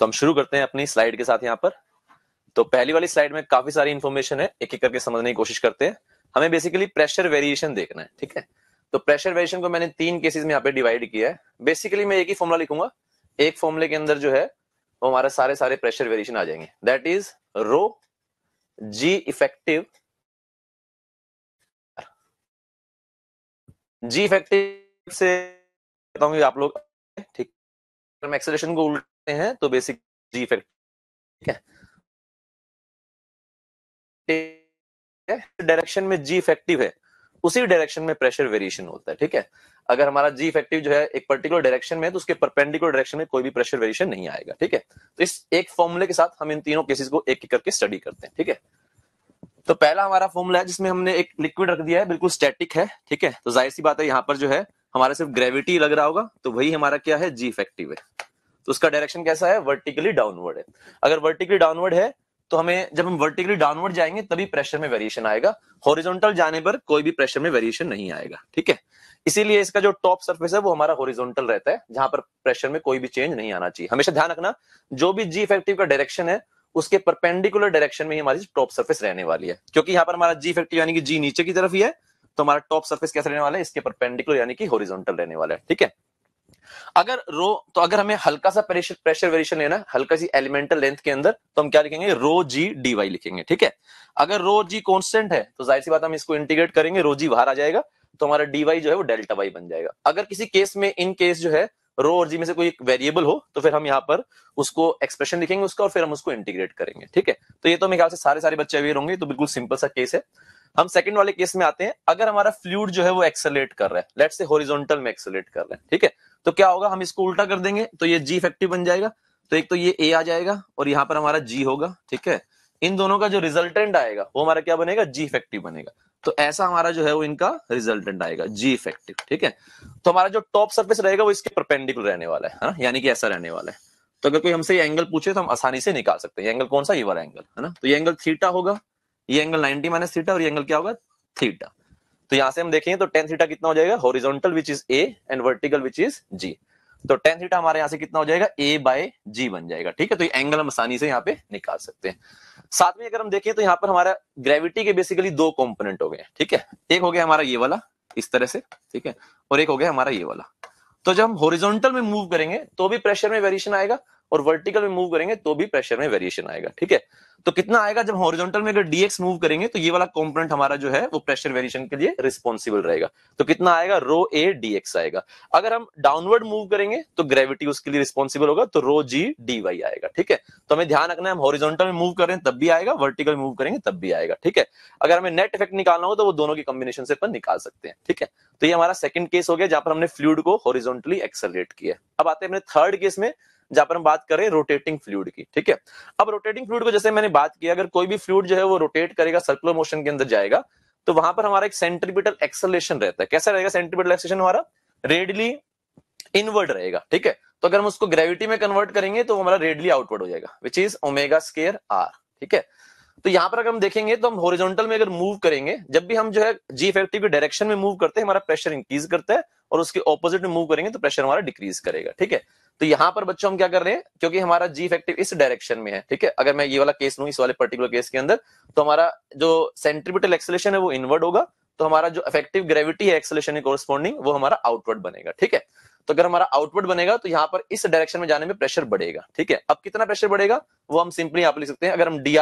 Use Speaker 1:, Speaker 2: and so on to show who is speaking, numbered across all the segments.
Speaker 1: तो हम शुरू करते हैं अपनी स्लाइड के साथ यहाँ पर तो पहली वाली स्लाइड में काफी सारी इन्फॉर्मेशन है एक एक करके समझने की कोशिश करते हैं हमें बेसिकली प्रेशर वेरिएशन देखना है ठीक है तो प्रेशर वेरिएशन को मैंने तीन केसेस में यहाँ पे डिवाइड किया है बेसिकली मैं एक ही फॉर्मुला लिखूंगा एक फॉर्मुले के अंदर जो है वो हमारा सारे सारे प्रेशर वेरिएशन आ जाएंगे that is rho g effective g effective से आप लोग ठीक एक्सेलेशन को उल्टा हैं तो बेसिक जी इफेक्ट ठीक है डायरेक्शन में जी इफेक्टिव है उसी डायरेक्शन में प्रेशर वेरिएशन होता है ठीक है अगर हमारा जी इफेक्टिव जो है एक पर्टिकुलर डायरेक्शन में है तो उसके परपेंडिकुलर डायरेक्शन में कोई भी प्रेशर वेरिएशन नहीं आएगा ठीक है तो इस एक फॉर्मूले के साथ हम इन तीनों केसेस को एक एक करके स्टडी करते हैं ठीक है तो पहला हमारा फॉर्मूला है जिसमें हमने एक लिक्विड रख दिया है बिल्कुल स्टेटिक है ठीक है तो जाहिर सी बात है यहाँ पर जो है हमारा सिर्फ ग्रेविटी लग रहा होगा तो वही हमारा क्या है जी इफेक्टिव है तो उसका डायरेक्शन कैसा है वर्टिकली डाउनवर्ड है अगर वर्टिकली डाउनवर्ड है तो हमें जब हम वर्टिकली डाउनवर्ड जाएंगे तभी प्रेशर में वेरिएशन आएगा हॉरिजॉन्टल जाने पर कोई भी प्रेशर में वेरिएशन नहीं आएगा ठीक है इसीलिए इसका जो टॉप सरफेस है वो हमारा हॉरिजॉन्टल रहता है जहां पर प्रेशर में कोई भी चेंज नहीं आना चाहिए हमेशा ध्यान रखना जो भी जी इफेक्टिव का डायरेक्शन है उसके परपेंडिकुलर डायरेक्शन में ही हमारी टॉप सर्फेस रहने वाली है क्योंकि यहाँ पर हमारा जी इफेक्टिव यानी कि जी नीचे की तरफ ही है तो हमारा टॉप सर्फेस कैसा रहने वाला है इसके परपेंडिकुलर यानी कि हॉरिजॉन्टल रहने वाला है ठीक है अगर रो तो अगर हमें हल्का सा प्रेशर प्रेशर वेरिएशन लेना है हल्का सी एलिमेंटल लेंथ के अंदर तो हम क्या लिखेंगे रो जी डी वाई लिखेंगे ठीक है अगर रो जी कॉन्स्टेंट है तो जाहिर सी बात हम इसको इंटीग्रेट करेंगे रो जी बाहर आ जाएगा तो हमारा डी वाई जो है वो डेल्टा वाई बन जाएगा अगर किसी केस में इन केस जो है रो और जी में से कोई एक वेरिएबल हो तो फिर हम यहाँ पर उसको एक्सप्रेशन लिखेंगे उसका और फिर हम उसको इंटीग्रेट करेंगे ठीक है तो ये तो मेरे ख्याल से सारे सारे बच्चे अवेयर होंगे तो बिल्कुल सिंपल सा केस है हम सेकंड वाले केस में आते हैं अगर हमारा फ्लूड जो है वो एक्सेलेट कर रहा है लेट से होरिजोनटल में एक्सेलेट कर रहा है ठीक है तो क्या होगा हम इसको उल्टा कर देंगे तो ये जी इफेक्टिव बन जाएगा तो एक तो ये ए आ जाएगा और यहाँ पर हमारा जी होगा ठीक है इन दोनों का जो रिजल्टेंट आएगा वो हमारा क्या बनेगा जी इफेक्टिव बनेगा तो ऐसा हमारा जो है वो इनका रिजल्टेंट आएगा जी इफेक्टिव ठीक है तो हमारा जो टॉप सर्फेस रहेगा वो इसके परपेंडिकुलर रहने वाला है ना यानी कि ऐसा रहने वाला है तो अगर कोई हमसे ये एंगल पूछे तो हम आसानी से निकाल सकते हैं एंगल कौन सा ये वाला एंगल है ना तो ये एंगल थीटा होगा ये एंगल 90 माइनस थीटा और ये एंगल क्या होगा थीटा तो यहां से हम देखेंगे तो टेन थीटा कितना हो जाएगा horizontal which is a and vertical which is g तो टेन थीटा हमारे यहां से कितना हो जाएगा ए बाय जी बन जाएगा ठीक है तो ये एंगल हम आसानी से यहाँ पे निकाल सकते हैं साथ में अगर हम देखें तो यहाँ पर हमारा ग्रेविटी के बेसिकली दो कॉम्पोनेंट हो गए ठीक है एक हो गया हमारा ये वाला इस तरह से ठीक है और एक हो गया हमारा ये वाला तो जब हम हॉरिजॉन्टल में मूव करेंगे तो भी प्रेशर में वेरिएशन आएगा और वर्टिकल में मूव करेंगे तो भी प्रेशर में वेरिएशन आएगा ठीक है तो कितना आएगा जब हॉरिजॉन्टल में अगर डीएक्स मूव करेंगे तो ये वाला कॉम्पोनेंट हमारा जो है वो प्रेशर वेरिएशन के लिए रिस्पॉन्सिबल रहेगा तो कितना आएगा रो ए डीएक्स आएगा अगर हम डाउनवर्ड मूव करेंगे तो ग्रेविटी उसके लिए रिस्पॉन्सिबल होगा तो रो जी डी वाई आएगा ठीक है तो हमें ध्यान रखना है हम हॉरिजॉन्टल में मूव करें तब भी आएगा वर्टिकल मूव करेंगे तब भी आएगा ठीक है अगर हमें नेट इफेक्ट निकालना हो तो वो दोनों के कॉम्बिनेशन से अपन निकाल सकते हैं ठीक है तो ये हमारा सेकंड केस हो गया जहां पर हमने फ्लूड को हॉरिजॉन्टली एक्सलरेट किया अब आते हैं अपने थर्ड केस में जहां पर हम बात करें रोटेटिंग फ्लूड की ठीक है अब रोटेटिंग फ्लूड को जैसे मैंने बात की अगर कोई भी फ्लूड जो है वो रोटेट करेगा सर्कुलर मोशन के अंदर जाएगा तो वहां पर हमारा एक सेंट्रीपिटल एक्सलेशन रहता है कैसा रहेगा सेंट्रीपिटल एक्सलेशन हमारा रेडली इनवर्ड रहेगा ठीक है तो अगर हम उसको ग्रेविटी में कन्वर्ट करेंगे तो हमारा रेडली आउटवर्ड हो जाएगा which is omega square r ठीक है तो यहां पर अगर हम देखेंगे तो हम होरिजोनटल में अगर मूव करेंगे जब भी हम जो है जी इफेक्टिव के डायरेक्शन में मूव करते हैं हमारा प्रेशर इंक्रीज करता है और उसके ऑपोजिट में मूव करेंगे तो प्रेशर हमारा डिक्रीज करेगा ठीक है तो यहां पर बच्चों हम क्या कर रहे हैं क्योंकि हमारा जी इफेक्टिव इस डायरेक्शन में है ठीक है अगर मैं ये वाला केस लू इस वाले पर्टिकुलर केस के अंदर तो हमारा जो सेंट्रीपिटल एक्सलेशन है वो इनवर्ड होगा तो हमारा जो इफेक्टिव ग्रेविटी है एक्सलेशन कोरस्पॉन्डिंग वो हमारा आउटवर्ड बनेगा ठीक है तो अगर हमारा आउटवर्ड बनेगा तो यहाँ पर इस डायरेक्शन में जाने में प्रेशर बढ़ेगा ठीक है अब कितना प्रेशर बढ़ेगा वो हम सिंपली आप लिख सकते हैं अगर हम डी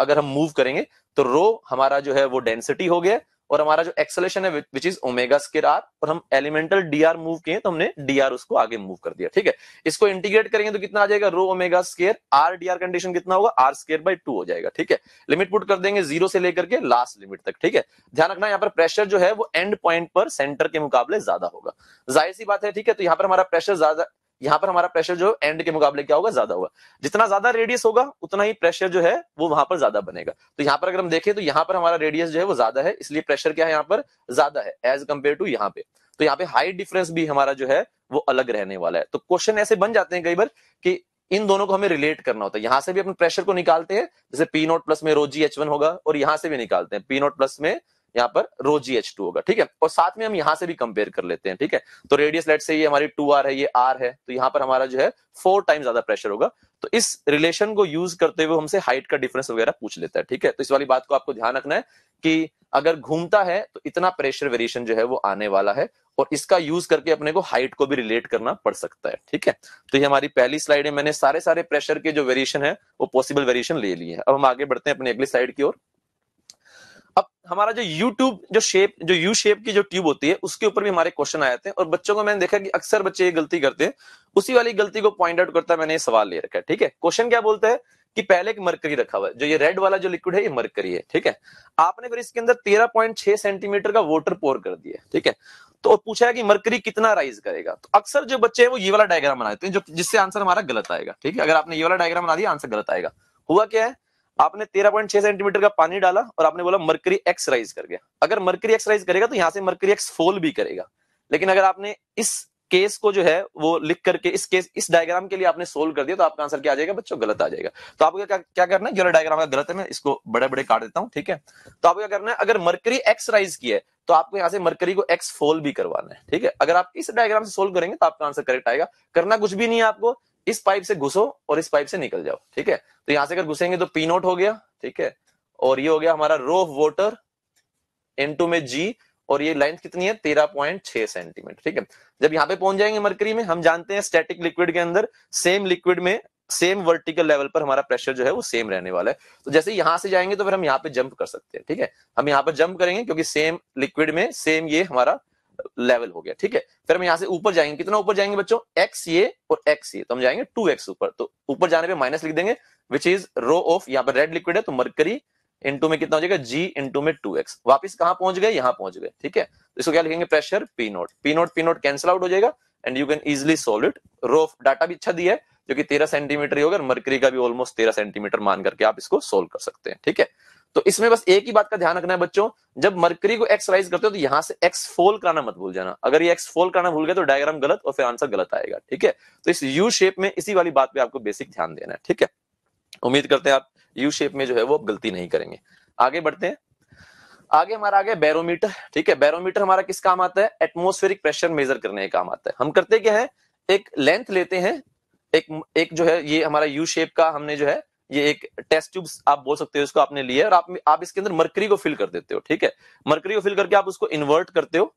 Speaker 1: अगर हम मूव करेंगे तो रो हमारा जो है वो डेंसिटी हो गया और हमारा जो एक्सलेशन है which is omega square r और हम एलिमेंटल डी आर मूव किए तो हमने डी आर उसको आगे मूव कर दिया ठीक है इसको इंटीग्रेट करेंगे तो कितना आ जाएगा rho omega square r d r condition कितना होगा आर स्केर बाई टू हो जाएगा ठीक है लिमिट पुट कर देंगे जीरो से लेकर के लास्ट लिमिट तक ठीक है ध्यान रखना यहाँ पर प्रेशर जो है वो एंड पॉइंट पर सेंटर के मुकाबले ज्यादा होगा जाहिर सी बात है ठीक है तो यहाँ पर हमारा प्रेशर ज्यादा यहाँ पर हमारा प्रेशर जो एंड के मुकाबले क्या होगा ज्यादा होगा जितना ज्यादा रेडियस होगा उतना ही प्रेशर जो है वो वहां पर ज्यादा बनेगा तो यहाँ पर अगर हम देखें तो यहाँ पर हमारा रेडियस जो है वो ज्यादा है इसलिए प्रेशर क्या है यहाँ पर ज्यादा है एज कम्पेयर टू यहाँ पे तो यहाँ पे हाइट डिफरेंस भी हमारा जो है वो अलग रहने वाला है तो क्वेश्चन ऐसे बन जाते हैं कई बार कि इन दोनों को हमें रिलेट करना होता है यहां से भी अपने प्रेशर को निकालते हैं जैसे पी नोट प्लस में रोजी एच वन होगा और यहां से भी निकालते हैं पी नोट प्लस में यहाँ पर रो जी एच टू होगा ठीक है और साथ में हम यहाँ से भी कंपेयर कर लेते हैं ठीक है तो रेडियस लेट से ये हमारी टू आर है ये आर है तो यहाँ पर हमारा जो है फोर टाइम ज्यादा प्रेशर होगा तो इस रिलेशन को यूज करते हुए हमसे हाइट का डिफरेंस वगैरह पूछ लेता है ठीक है तो इस वाली बात को आपको ध्यान रखना है कि अगर घूमता है तो इतना प्रेशर वेरिएशन जो है वो आने वाला है और इसका यूज करके अपने को हाइट को भी रिलेट करना पड़ सकता है ठीक है तो ये हमारी पहली स्लाइड है मैंने सारे सारे प्रेशर के जो वेरिएशन है वो पॉसिबल वेरिएशन ले लिए हैं अब हम आगे बढ़ते हैं अपनी अगली स्लाइड की ओर अब हमारा जो यू ट्यूब जो शेप जो यू शेप की जो ट्यूब होती है उसके ऊपर भी हमारे क्वेश्चन आए थे और बच्चों को मैंने देखा कि अक्सर बच्चे ये गलती करते हैं उसी वाली गलती को पॉइंट आउट करता मैंने ये सवाल ले रखा है ठीक है क्वेश्चन क्या बोलता है कि पहले एक मरकरी रखा हुआ है जो ये रेड वाला जो लिक्विड है ये मरकरी है ठीक है आपने फिर इसके अंदर तेरह पॉइंट छह सेंटीमीटर का वोटर पोर कर दिया ठीक है तो पूछा है कि मरकरी कितना राइज करेगा तो अक्सर जो बच्चे हैं वो ये वाला डायग्राम बनाते हैं जो जिससे आंसर हमारा गलत आएगा ठीक है अगर आपने ये वाला डायग्राम बना दिया आंसर गलत आएगा हुआ क्या है आपने 13.6 सेंटीमीटर का पानी डाला और आपने बोला मरकरी एक्स राइज कर गया अगर मरकरी एक्स राइज करेगा तो यहाँ से मरकरी एक्स फोल भी करेगा लेकिन अगर आपने इस केस को जो है वो लिख करके इस केस इस डायग्राम के लिए आपने सोल्व कर दिया तो आपका आंसर क्या आ जाएगा बच्चों गलत आ जाएगा तो आपको क्या क्या करना है डायग्राम का गलत है मैं इसको बड़े बड़े काट देता हूं ठीक है तो आपको क्या करना है अगर मरकरी एक्स राइज की है तो आपको यहां से मरकरी को एक्स फोल भी करवाना है ठीक है अगर आप इस डायग्राम से सोल्व करेंगे तो आपका आंसर करेक्ट आएगा करना कुछ भी नहीं है आपको इस पाइप से घुसो और इस पाइप से निकल जाओ ठीक है तो यहां से अगर घुसेंगे तो पी नोट हो गया ठीक है और ये हो गया हमारा rho of water into में जी और ये लेंथ कितनी है तेरह पॉइंट छह सेंटीमीटर ठीक है जब यहां पे पहुंच जाएंगे मरकरी में हम जानते हैं स्टैटिक लिक्विड के अंदर सेम लिक्विड में सेम वर्टिकल लेवल पर हमारा प्रेशर जो है वो सेम रहने वाला है तो जैसे यहां से जाएंगे तो फिर हम यहाँ पे जंप कर सकते हैं ठीक है हम यहाँ पर जंप करेंगे क्योंकि सेम लिक्विड में सेम ये हमारा लेवल हो गया ठीक है फिर हम यहाँ से ऊपर जाएंगे कितना ऊपर जाएंगे बच्चों एक्स ये और एक्स ये तो हम जाएंगे टू एक्स ऊपर तो ऊपर जाने पे माइनस लिख देंगे विच इज रो ऑफ यहाँ पर रेड लिक्विड है तो मरकरी इंटू में कितना हो जाएगा जी इंटू में टू एक्स वापिस कहां पहुंच गए यहां पहुंच गए ठीक है तो इसको क्या लिखेंगे pressure P naught P naught P naught cancel out हो जाएगा and you can easily solve it rho of data भी अच्छा दिया है जो कि तेरह सेंटीमीटर ही होगा मरकरी का भी ऑलमोस्ट तेरह सेंटीमीटर मान करके आप इसको सोल्व कर सकते हैं ठीक है थीके? तो इसमें बस एक ही बात का ध्यान रखना है बच्चों जब मरकरी को एक्स राइज करते हो तो यहां से एक्स फोल कराना मत भूल जाना अगर ये एक्स फोल कराना भूल गए तो डायग्राम गलत और फिर आंसर गलत आएगा ठीक है तो इस यू शेप में इसी वाली बात पे आपको बेसिक ध्यान देना है ठीक है उम्मीद करते हैं आप यू शेप में जो है वो गलती नहीं करेंगे आगे बढ़ते हैं आगे हमारा आगे बैरोमीटर ठीक है बैरोमीटर हमारा किस काम आता है एटमोस्फेरिक प्रेशर मेजर करने का काम आता है हम करते क्या है एक लेंथ लेते हैं एक एक जो है ये हमारा यू शेप का हमने जो है ये एक टेस्ट ट्यूब आप बोल सकते हो इसको आपने लिया और आप, आप इसके अंदर मरकरी को फिल कर देते हो ठीक है मरकरी को फिल करके आप उसको इन्वर्ट करते हो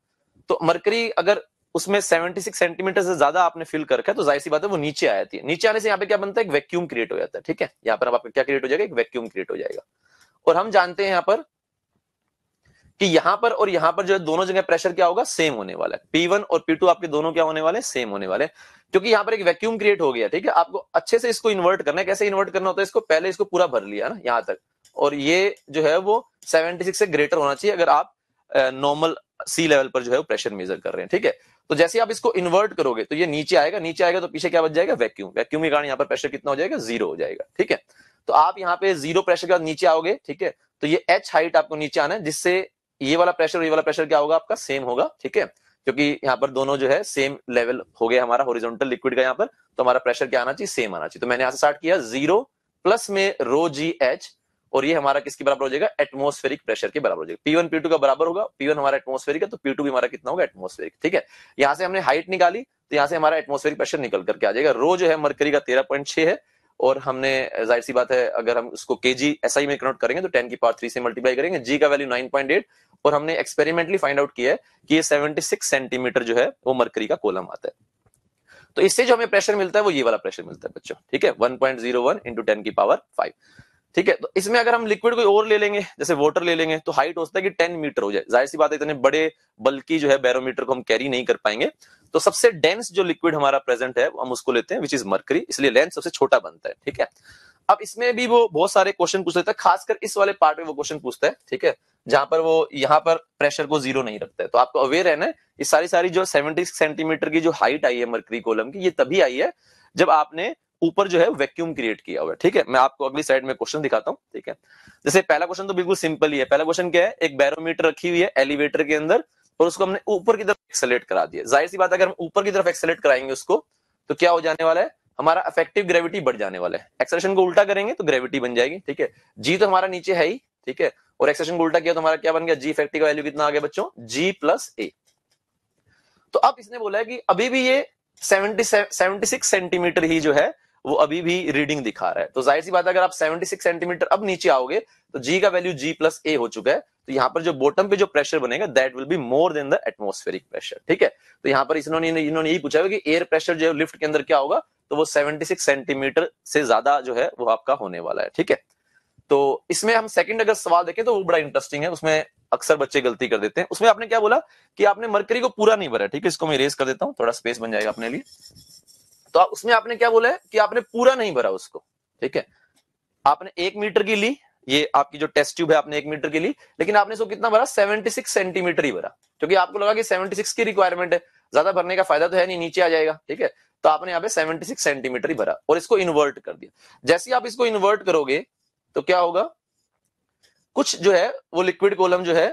Speaker 1: तो मरकरी अगर उसमें 76 सेंटीमीटर से ज्यादा आपने फिल कर रखा है तो जाहिर सी बात है वो नीचे आ जाती है नीचे आने से यहाँ पे क्या बनता है एक वैक्यूम क्रिएट हो जाता है ठीक है यहाँ पर आपका क्या क्रिएट हो जाएगा एक वैक्यूम क्रिएट हो जाएगा और हम जानते हैं यहाँ पर कि यहां पर और यहां पर जो है दोनों जगह प्रेशर क्या होगा सेम होने वाला है पी और पी आपके दोनों क्या होने वाले सेम होने वाले क्योंकि यहाँ पर एक वैक्यूम क्रिएट हो गया ठीक है आपको अच्छे से इसको इन्वर्ट करना है कैसे इन्वर्ट करना होता है इसको पहले इसको पूरा भर लिया ना यहाँ तक और ये जो है वो 76 से ग्रेटर होना चाहिए अगर आप नॉर्मल सी लेवल पर जो है वो प्रेशर मेजर कर रहे हैं ठीक है तो जैसे आप इसको इन्वर्ट करोगे तो ये नीचे आएगा नीचे आएगा तो पीछे क्या बच जाएगा वैक्यूम वैक्यूम के कारण यहाँ पर प्रेशर कितना हो जाएगा जीरो हो जाएगा ठीक है तो आप यहाँ पे जीरो प्रेशर के बाद नीचे आओगे ठीक है तो ये एच हाइट आपको नीचे आना है जिससे ये वाला प्रेशर ये वाला प्रेशर क्या होगा आपका सेम होगा ठीक है क्योंकि यहाँ पर दोनों जो है सेम लेवल हो गया हमारा होरिजोनटल लिक्विड का यहाँ पर तो हमारा प्रेशर क्या आना चाहिए सेम आना चाहिए तो मैंने यहाँ से स्टार्ट किया जीरो प्लस में रो जी एच और ये हमारा किसके बराबर हो जाएगा एटमोस्फेरिक प्रेशर के बराबर हो जाएगा पी वन पी टू का बराबर होगा पी वन हमारा एटमोस्फेरिक है तो पी टू भी हमारा कितना होगा एटमोस्फेरिक ठीक है यहां से हमने हाइट निकाली तो यहाँ से हमारा एटमोस्फेरिक प्रेशर निकल करके आ जाएगा रो जो है मरकरी का तेरह पॉइंट छह है और हमने जाहिर सी बात है अगर हम उसको के जी एस आई में कनोट करेंगे तो टेन की पावर थ्री से मल्टीप्लाई करेंगे जी का वैल्यू नाइन पॉइंट एट और हमने एक्सपेरिमेंटली फाइंड आउट किया है कि ये सेवेंटी सिक्स सेंटीमीटर जो है वो मरकरी का कोलम आता है तो इससे जो हमें प्रेशर मिलता है वो ये वाला प्रेशर मिलता है बच्चों ठीक है one point zero one into ten की पावर फाइव ठीक है तो इसमें अगर हम लिक्विड कोई और ले लेंगे जैसे वाटर ले लेंगे तो हाइट हो सकता है कि टेन मीटर हो जाए जाहिर सी बात है इतने बड़े बल्कि जो है बैरोमीटर को हम कैरी नहीं कर पाएंगे तो सबसे डेंस जो लिक्विड हमारा प्रेजेंट है हम उसको लेते हैं विच इज मर्करी इसलिए लेंथ सबसे छोटा बनता है ठीक है अब इसमें भी वो बहुत सारे क्वेश्चन पूछ लेता है खासकर इस वाले पार्ट में वो क्वेश्चन पूछता है ठीक है जहां पर वो यहाँ पर प्रेशर को जीरो नहीं रखता है तो आपको अवेयर है ना इस सारी सारी जो सेवेंटी सेंटीमीटर की जो हाइट आई है मरकरी कोलम की ये तभी आई है जब आपने ऊपर जो है वैक्यूम क्रिएट किया हुआ है ठीक है मैं आपको अगली साइड में क्वेश्चन दिखाता हूँ ठीक है जैसे पहला क्वेश्चन तो बिल्कुल सिंपल ही है पहला क्वेश्चन क्या है एक बैरोमीटर रखी हुई है एलिवेटर के अंदर और उसको हमने ऊपर की तरफ एक्सेलेट करा दिया जाहिर सी बात अगर हम ऊपर की तरफ एक्सेलेट कराएंगे उसको तो क्या हो जाने वाला है हमारा अफेक्टिव ग्रेविटी बढ़ जाने वाला है एक्सेलेशन को उल्टा करेंगे तो ग्रेविटी बन जाएगी ठीक है जी तो हमारा नीचे है ही ठीक है और एक्सेलेशन को उल्टा किया तो हमारा क्या बन गया जी इफेक्टिव वैल्यू कितना आ गया बच्चों जी प्लस ए तो अब इसने बोला है कि अभी भी ये सेवेंटी सेवेंटी सिक्स सेंटीमीटर ही जो है वो अभी भी रीडिंग दिखा रहा है तो जाहिर सी बात है अगर आप 76 सेंटीमीटर अब नीचे आओगे तो जी का वैल्यू जी प्लस ए हो चुका है तो यहाँ पर जो बॉटम पे जो प्रेशर बनेगा that will be more than the atmospheric pressure ठीक है तो यहाँ पर इन्होंने इन्होंने यही पूछा कि एयर प्रेशर जो है लिफ्ट के अंदर क्या होगा तो वो सेवेंटी सेंटीमीटर से ज्यादा जो है वो आपका होने वाला है ठीक है तो इसमें हम सेकंड अगर सवाल देखें तो वो बड़ा इंटरेस्टिंग है उसमें अक्सर बच्चे गलती कर देते हैं उसमें आपने क्या बोला कि आपने मरकरी को पूरा नहीं भरा ठीक है इसको मैं रेस कर देता हूँ थोड़ा स्पेस बन जाएगा अपने लिए तो उसमें आपने क्या बोला है कि आपने पूरा नहीं भरा उसको ठीक है आपने एक मीटर की ली ये आपकी जो टेस्ट ट्यूब है आपने एक मीटर की ली लेकिन आपने इसको कितना भरा 76 सेंटीमीटर ही भरा क्योंकि आपको लगा कि 76 की रिक्वायरमेंट है ज्यादा भरने का फायदा तो है नहीं नीचे आ जाएगा ठीक है तो आपने यहाँ पे 76 सेंटीमीटर ही भरा और इसको इन्वर्ट कर दिया जैसे आप इसको इन्वर्ट करोगे तो क्या होगा कुछ जो है वो लिक्विड कोलम जो है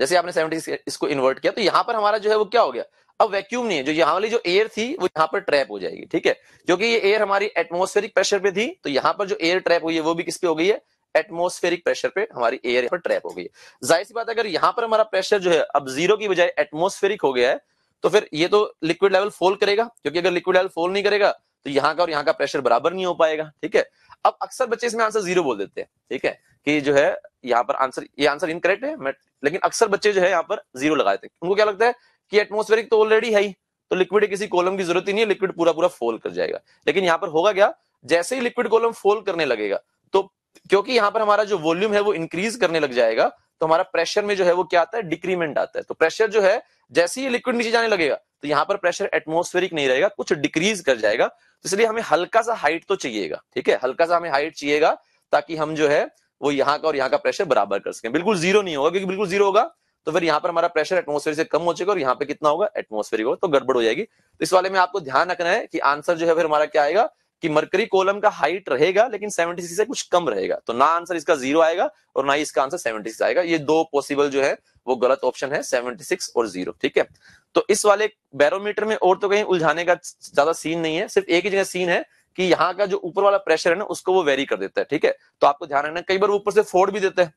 Speaker 1: जैसे आपने सेवेंटी इसको इन्वर्ट किया तो यहां पर हमारा जो है वो क्या हो गया अब वैक्यूम नहीं है जो यहाँ वाली जो एयर थी वो यहाँ पर ट्रैप हो जाएगी ठीक है क्योंकि ये एयर हमारी एटमोस्फेरिक प्रेशर पे थी तो यहाँ पर जो एयर ट्रैप हुई है वो भी किस पे हो गई है एटमोस्फेरिक प्रेशर पे हमारी एयर पर ट्रैप हो गई है जाहिर सी बात अगर यहाँ पर हमारा प्रेशर जो है अब जीरो की बजाय एटमोस्फेरिक हो गया है तो फिर ये तो लिक्विड लेवल फोल करेगा क्योंकि अगर लिक्विड लेवल फोल नहीं करेगा तो यहाँ का और यहाँ का प्रेशर बराबर नहीं हो पाएगा ठीक है अब अक्सर बच्चे इसमें आंसर जीरो बोल देते हैं ठीक है कि जो है यहाँ पर आंसर ये आंसर इनकरेक्ट है मैं लेकिन अक्सर बच्चे जो है यहाँ पर जीरो लगा देते हैं उनको क्या लगता है कि एटमोस्फेरिक तो ऑलरेडी है ही तो लिक्विड किसी कॉलम की जरूरत ही नहीं है लिक्विड पूरा पूरा फोल कर जाएगा लेकिन यहाँ पर होगा क्या जैसे ही लिक्विड कॉलम फोल करने लगेगा तो क्योंकि यहाँ पर हमारा जो वॉल्यूम है वो इंक्रीज करने लग जाएगा तो हमारा प्रेशर में जो है वो क्या आता है डिक्रीमेंट आता है तो प्रेशर जो है जैसे ही लिक्विड नीचे जाने लगेगा तो यहाँ पर प्रेशर एटमोस्फेरिक नहीं रहेगा कुछ डिक्रीज कर जाएगा तो इसलिए हमें हल्का सा हाइट तो चाहिएगा ठीक है हल्का सा हमें हाइट चाहिएगा ताकि हम जो है वो यहाँ का और यहाँ का प्रेशर बराबर कर सके बिल्कुल जीरो नहीं होगा क्योंकि बिल्कुल जीरो होगा तो फिर यहाँ पर हमारा प्रेशर एटमोसफेयर से कम हो जाएगा और यहाँ पे कितना होगा एटमोस्फेयर होगा तो गड़बड़ हो जाएगी तो इस वाले में आपको ध्यान रखना है कि आंसर जो है फिर हमारा क्या आएगा कि मरकरी कोलम का हाइट रहेगा लेकिन सी से कुछ कम रहेगा तो ना आंसर इसका जीरो आएगा और ना ही इसका आंसर सिक्स आएगा ये दो पॉसिबल जो है वो गलत ऑप्शन है सेवेंटी सिक्स और जीरो ठीक है तो इस वाले बैरोमीटर में और तो कहीं उलझाने का ज्यादा सीन नहीं है सिर्फ एक ही जगह सीन है कि यहाँ का जो ऊपर वाला प्रेशर है ना उसको वो वेरी कर देता है ठीक है तो आपको ध्यान रखना कई बार ऊपर से फोड़ भी देता है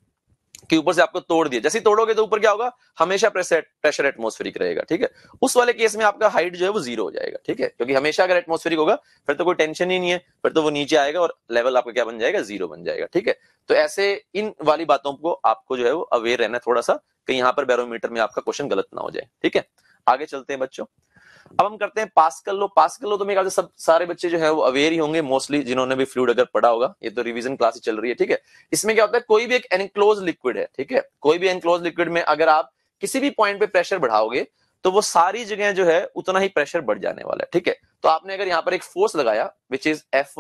Speaker 1: कि ऊपर से आपको तोड़ दिया जैसे तोड़ोगे तो ऊपर क्या होगा हमेशा प्रेशर एटमोस्फेरिक रहेगा ठीक है उस वाले केस में आपका हाइट जो है वो जीरो हो जाएगा ठीक है क्योंकि हमेशा अगर एटमोस्फेरिक होगा फिर तो कोई टेंशन ही नहीं है फिर तो वो नीचे आएगा और लेवल आपका क्या बन जाएगा जीरो बन जाएगा ठीक है तो ऐसे इन वाली बातों को आपको जो है वो अवेयर रहना थोड़ा सा कि यहाँ पर बैरोमीटर में आपका क्वेश्चन गलत ना हो जाए ठीक है आगे चलते हैं बच्चों अब हम करते हैं पास कर लो पास कर लो तो मेरे ख्याल से सब सारे बच्चे जो है वो अवेयर ही होंगे मोस्टली जिन्होंने भी फ्लूड अगर पढ़ा होगा ये तो रिविजन क्लास ही चल रही है ठीक है इसमें क्या होता है कोई भी एक एनक्लोज लिक्विड है ठीक है कोई भी एनक्लोज लिक्विड में अगर आप किसी भी पॉइंट पे प्रेशर बढ़ाओगे तो वो सारी जगह जो है उतना ही प्रेशर बढ़ जाने वाला है ठीक है तो आपने अगर यहाँ पर एक फोर्स लगाया विच इज एफ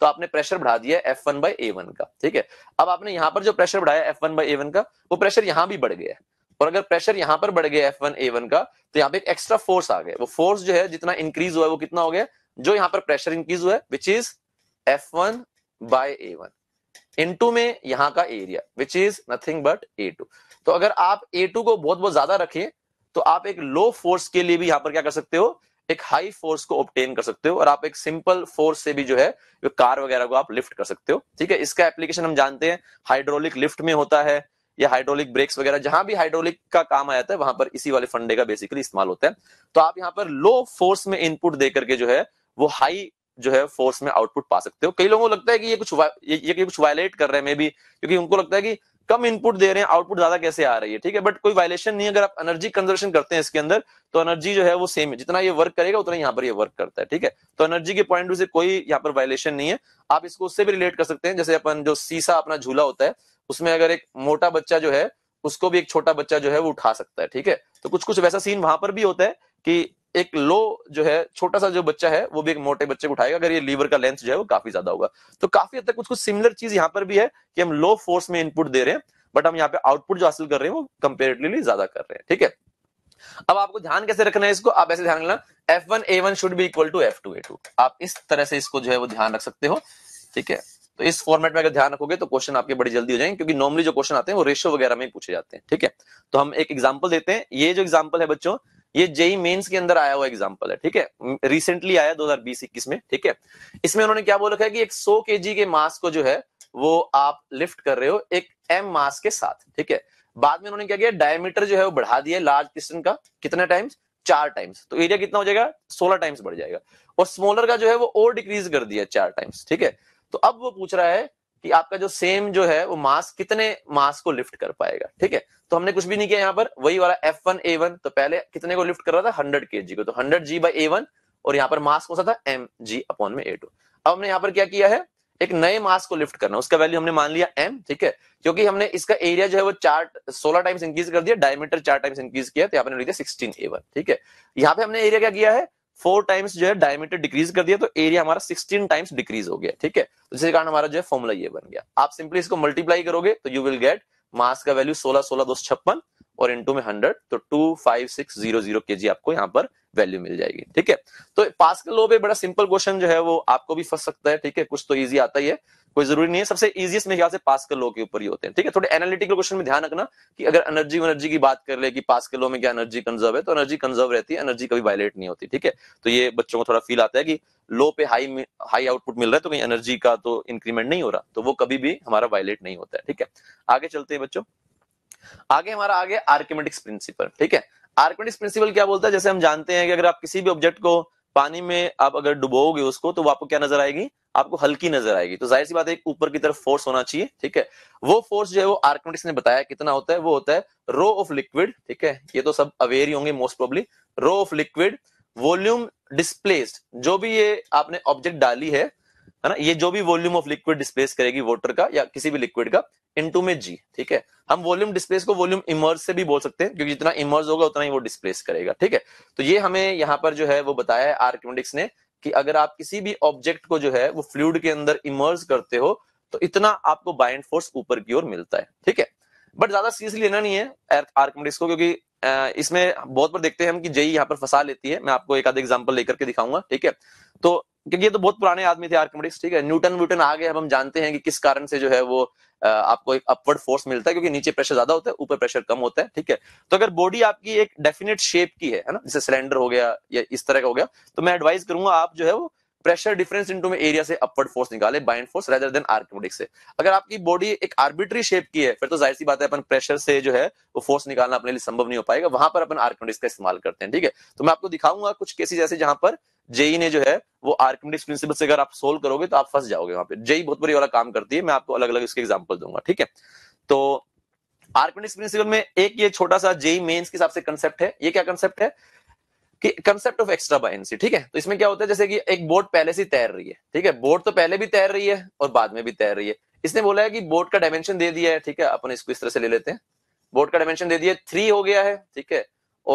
Speaker 1: तो आपने प्रेशर बढ़ा दिया F one by A one का ठीक है अब आपने यहाँ पर जो प्रेशर बढ़ाया F one by A one का वो प्रेशर यहाँ भी बढ़ गया है और अगर प्रेशर यहां पर बढ़ गया एफ वन ए वन का तो यहाँ पे एक एक्स्ट्रा फोर्स आ गया वो फोर्स जो है जितना इंक्रीज हुआ है वो कितना हो गया जो यहाँ पर प्रेशर इंक्रीज हुआ है which is F one by A one into में यहाँ का area which is nothing but A two तो अगर आप ए टू को बहुत बहुत ज्यादा रखें तो आप एक लो फोर्स के लिए भी यहाँ पर क्या कर सकते हो एक हाई फोर्स को ऑप्टेन कर सकते हो और आप एक सिंपल फोर्स से भी जो है कार वगैरह को आप लिफ्ट कर सकते हो ठीक है इसका एप्लीकेशन हम जानते हैं हाइड्रोलिक लिफ्ट में होता है या हाइड्रोलिक ब्रेक्स वगैरह जहां भी हाइड्रोलिक का काम आया था है वहां पर इसी वाले फंडे का बेसिकली इस्तेमाल होता है तो आप यहाँ पर लो फोर्स में इनपुट दे करके जो है वो हाई जो है फोर्स में आउटपुट पा सकते हो कई लोगों को लगता है कि ये कुछ ये, ये कुछ वायलेट कर रहे हैं मे बी क्योंकि उनको लगता है कि कम इनपुट दे रहे हैं आउटपुट ज्यादा कैसे आ रही है ठीक है बट कोई वायलेशन नहीं अगर आप एनर्जी कंजर्वेशन करते हैं इसके अंदर तो एनर्जी जो है वो सेम है जितना ये वर्क करेगा उतना यहाँ पर ये वर्क करता है ठीक है तो एनर्जी के पॉइंट से कोई यहाँ पर वायलेशन नहीं है आप इसको उससे भी रिलेट कर सकते हैं जैसे अपन जो सीसा अपना झूला होता है उसमें अगर एक मोटा बच्चा जो है उसको भी एक छोटा बच्चा जो है वो उठा सकता है ठीक है तो कुछ कुछ वैसा सीन वहां पर भी होता है कि एक लो जो है छोटा सा जो बच्चा है वो भी एक मोटे बच्चे को उठाएगा अगर ये लीवर का लेंथ जो है वो काफी ज्यादा होगा तो काफी हद तक कुछ कुछ सिमिलर चीज यहाँ पर भी है कि हम लो फोर्स में इनपुट दे रहे हैं बट हम यहाँ पे आउटपुट जो हासिल कर रहे हैं वो कंपेरेटिवली ज्यादा कर रहे हैं ठीक है अब आपको ध्यान कैसे रखना है इसको आप ऐसे ध्यान रखना F one A one should भी equal to F two A two आप इस तरह से इसको जो है वो ध्यान रख सकते हो ठीक है तो इस फॉर्मेट में अगर ध्यान रखोगे तो क्वेश्चन आपके बड़ी जल्दी हो जाएंगे क्योंकि नॉर्मली जो क्वेश्चन आते हैं वो रेशियो वगैरह में पूछे जाते हैं ठीक है तो हम एक एग्जाम्पल देते हैं ये जो एग्जाम्पल है बच्चों ये जेई मेन्स e के अंदर आया हुआ एग्जाम्पल है ठीक है रिसेंटली आया बीस इक्कीस में ठीक है इसमें उन्होंने क्या बोल रखा है कि एक के जी के मास को जो है वो आप लिफ्ट कर रहे हो एक एम मास के साथ ठीक है बाद में उन्होंने क्या किया डायमीटर जो है वो बढ़ा दिया लार्ज पिस्टन का कितने टाइम्स चार टाइम्स तो एरिया कितना हो जाएगा सोलह टाइम्स बढ़ जाएगा और स्मॉलर का जो है वो और डिक्रीज कर दिया चार टाइम्स ठीक है तो अब वो पूछ रहा है कि आपका जो सेम जो है वो मास कितने मास को लिफ्ट कर पाएगा ठीक है तो हमने कुछ भी नहीं किया यहाँ पर वही वाला एफ वन ए वन तो पहले कितने को लिफ्ट कर रहा था हंड्रेड के जी को तो hundred g by A one और यहाँ पर मास कौन सा था एम जी अपॉन में ए टू अब हमने यहाँ पर क्या किया है एक नए मास को लिफ्ट करना उसका वैल्यू हमने मान लिया एम ठीक है क्योंकि हमने इसका एरिया जो है वो चार सोलह टाइम्स इंक्रीज कर दिया डायमीटर चार टाइम्स इंक्रीज किया तो यहाँ पर लिख दिया सिक्सटीन ए वन ठीक है यहाँ पे हमने एरिया क्या किया है फोर टाइम्स जो है डायमीटर डिक्रीज कर दिया तो एरिया हमारा सिक्सटीन टाइम्स डिक्रीज हो गया ठीक है तो जिसके कारण हमारा जो है फॉर्मुला ये बन गया आप सिंपली इसको मल्टीप्लाई करोगे तो यू विल गेट मास का वैल्यू सोलह सोलह दो छप्पन और इंटू में हंड्रेड तो two five six zero zero k g आपको यहाँ पर वैल्यू मिल जाएगी ठीक है तो पास लॉ पे बड़ा सिंपल क्वेश्चन जो है वो आपको भी फंस सकता है ठीक है कुछ तो ईजी आता ही है कोई जरूरी नहीं है सबसे इजीएस्ट मेरे ख्याल से के लो के ऊपर ही होते हैं ठीक है थोड़े एनालिटिकल क्वेश्चन में ध्यान रखना कि अगर एनर्जी एनर्जी की बात कर ले कि के लो में क्या एनर्जी कंजर्व है तो एनर्जी कंजर्व रहती है एनर्जी कभी वायलेट नहीं होती ठीक है तो ये बच्चों को थोड़ा फील आता है कि लो पे हाई हाई आउटपुट मिल रहा है तो कहीं एनर्जी का तो इंक्रीमेंट नहीं हो रहा तो वो कभी भी हमारा वायलेट नहीं होता है ठीक है आगे चलते हैं बच्चों आगे हमारा आगे गया प्रिंसिपल ठीक है आर्कमेटिक्स प्रिंसिपल क्या बोलता है जैसे हम जानते हैं कि अगर आप किसी भी ऑब्जेक्ट को पानी में आप अगर डुबोगे उसको तो वो आपको क्या नजर आएगी आपको हल्की नजर आएगी तो जाहिर सी बात है ऊपर की तरफ फोर्स होना चाहिए ठीक है वो फोर्स जो है वो आर्कमेटिक्स ने बताया कितना होता है वो होता है रो ऑफ लिक्विड ठीक है ये तो सब अवेयर ही होंगे most probably rho of liquid volume displaced जो भी ये आपने ऑब्जेक्ट डाली है है ना ये जो भी वॉल्यूम ऑफ लिक्विड डिस्प्लेस करेगी वाटर का या किसी भी लिक्विड का इंटू में जी ठीक है हम वॉल्यूम डिस्प्लेस को वॉल्यूम इमर्ज से भी बोल सकते हैं क्योंकि जितना इमर्ज होगा उतना ही वो डिस्प्लेस करेगा ठीक है तो ये हमें यहाँ पर जो है वो बताया है आर्कमेटिक्स ने कि अगर आप किसी भी ऑब्जेक्ट को जो है वो फ्लूड के अंदर इमर्ज करते हो तो इतना आपको बाइंड फोर्स ऊपर की ओर मिलता है ठीक है बट ज्यादा सीरियसली लेना नहीं है आर्कमेडिस को क्योंकि इसमें बहुत बार देखते हैं हम कि जेई यहाँ पर फंसा लेती है मैं आपको एक आध एग्जाम्पल लेकर के दिखाऊंगा ठीक है तो क्योंकि ये तो बहुत पुराने आदमी थे आर्कमेटिक्स ठीक है न्यूटन व्यूटन आ गए अब हम जानते हैं कि किस कारण से जो है वो आपको एक अपवर्ड फोर्स मिलता है क्योंकि नीचे प्रेशर ज्यादा होता है ऊपर प्रेशर कम होता है ठीक है तो अगर बॉडी आपकी एक डेफिनेट शेप की है ना जैसे सिलेंडर हो गया या इस तरह का हो गया तो मैं एडवाइस करूंगा आप जो है वो प्रेशर डिफरेंस इनटू में एरिया से अपवर्ड फोर्स निकाले buoyant force rather than Archimedes से अगर आपकी बॉडी एक आर्बिट्री शेप की है फिर तो जाहिर सी बात है अपन प्रेशर से जो है वो फोर्स निकालना अपने लिए संभव नहीं हो पाएगा वहां पर अपन आर्किमेटिक्स का इस्तेमाल करते हैं ठीक है तो मैं आपको दिखाऊंगा कुछ केसेज ऐसे जहां पर जेई e ने जो है वो आर्किमेटिक्स प्रिंसिपल से अगर आप सोल्व करोगे तो आप फंस जाओगे वहां पर जेई e बहुत बड़ी वाला काम करती है मैं आपको अलग अलग इसके एग्जाम्पल दूंगा ठीक है तो आर्किमेटिक्स प्रिंसिपल में एक ये छोटा सा जेई मेन्स e के हिसाब से कंसेप्ट है ये क्या कंसेप्ट है कि कंसेप्ट ऑफ एक्स्ट्रा बायसी ठीक है तो इसमें क्या होता है जैसे कि एक बोट पहले से तैर रही है ठीक है बोट तो पहले भी तैर रही है और बाद में भी तैर रही है इसने बोला है कि बोट का डायमेंशन दे दिया है ठीक है अपन इसको इस तरह से ले लेते हैं बोट का डायमेंशन दे दिया थ्री हो गया है ठीक है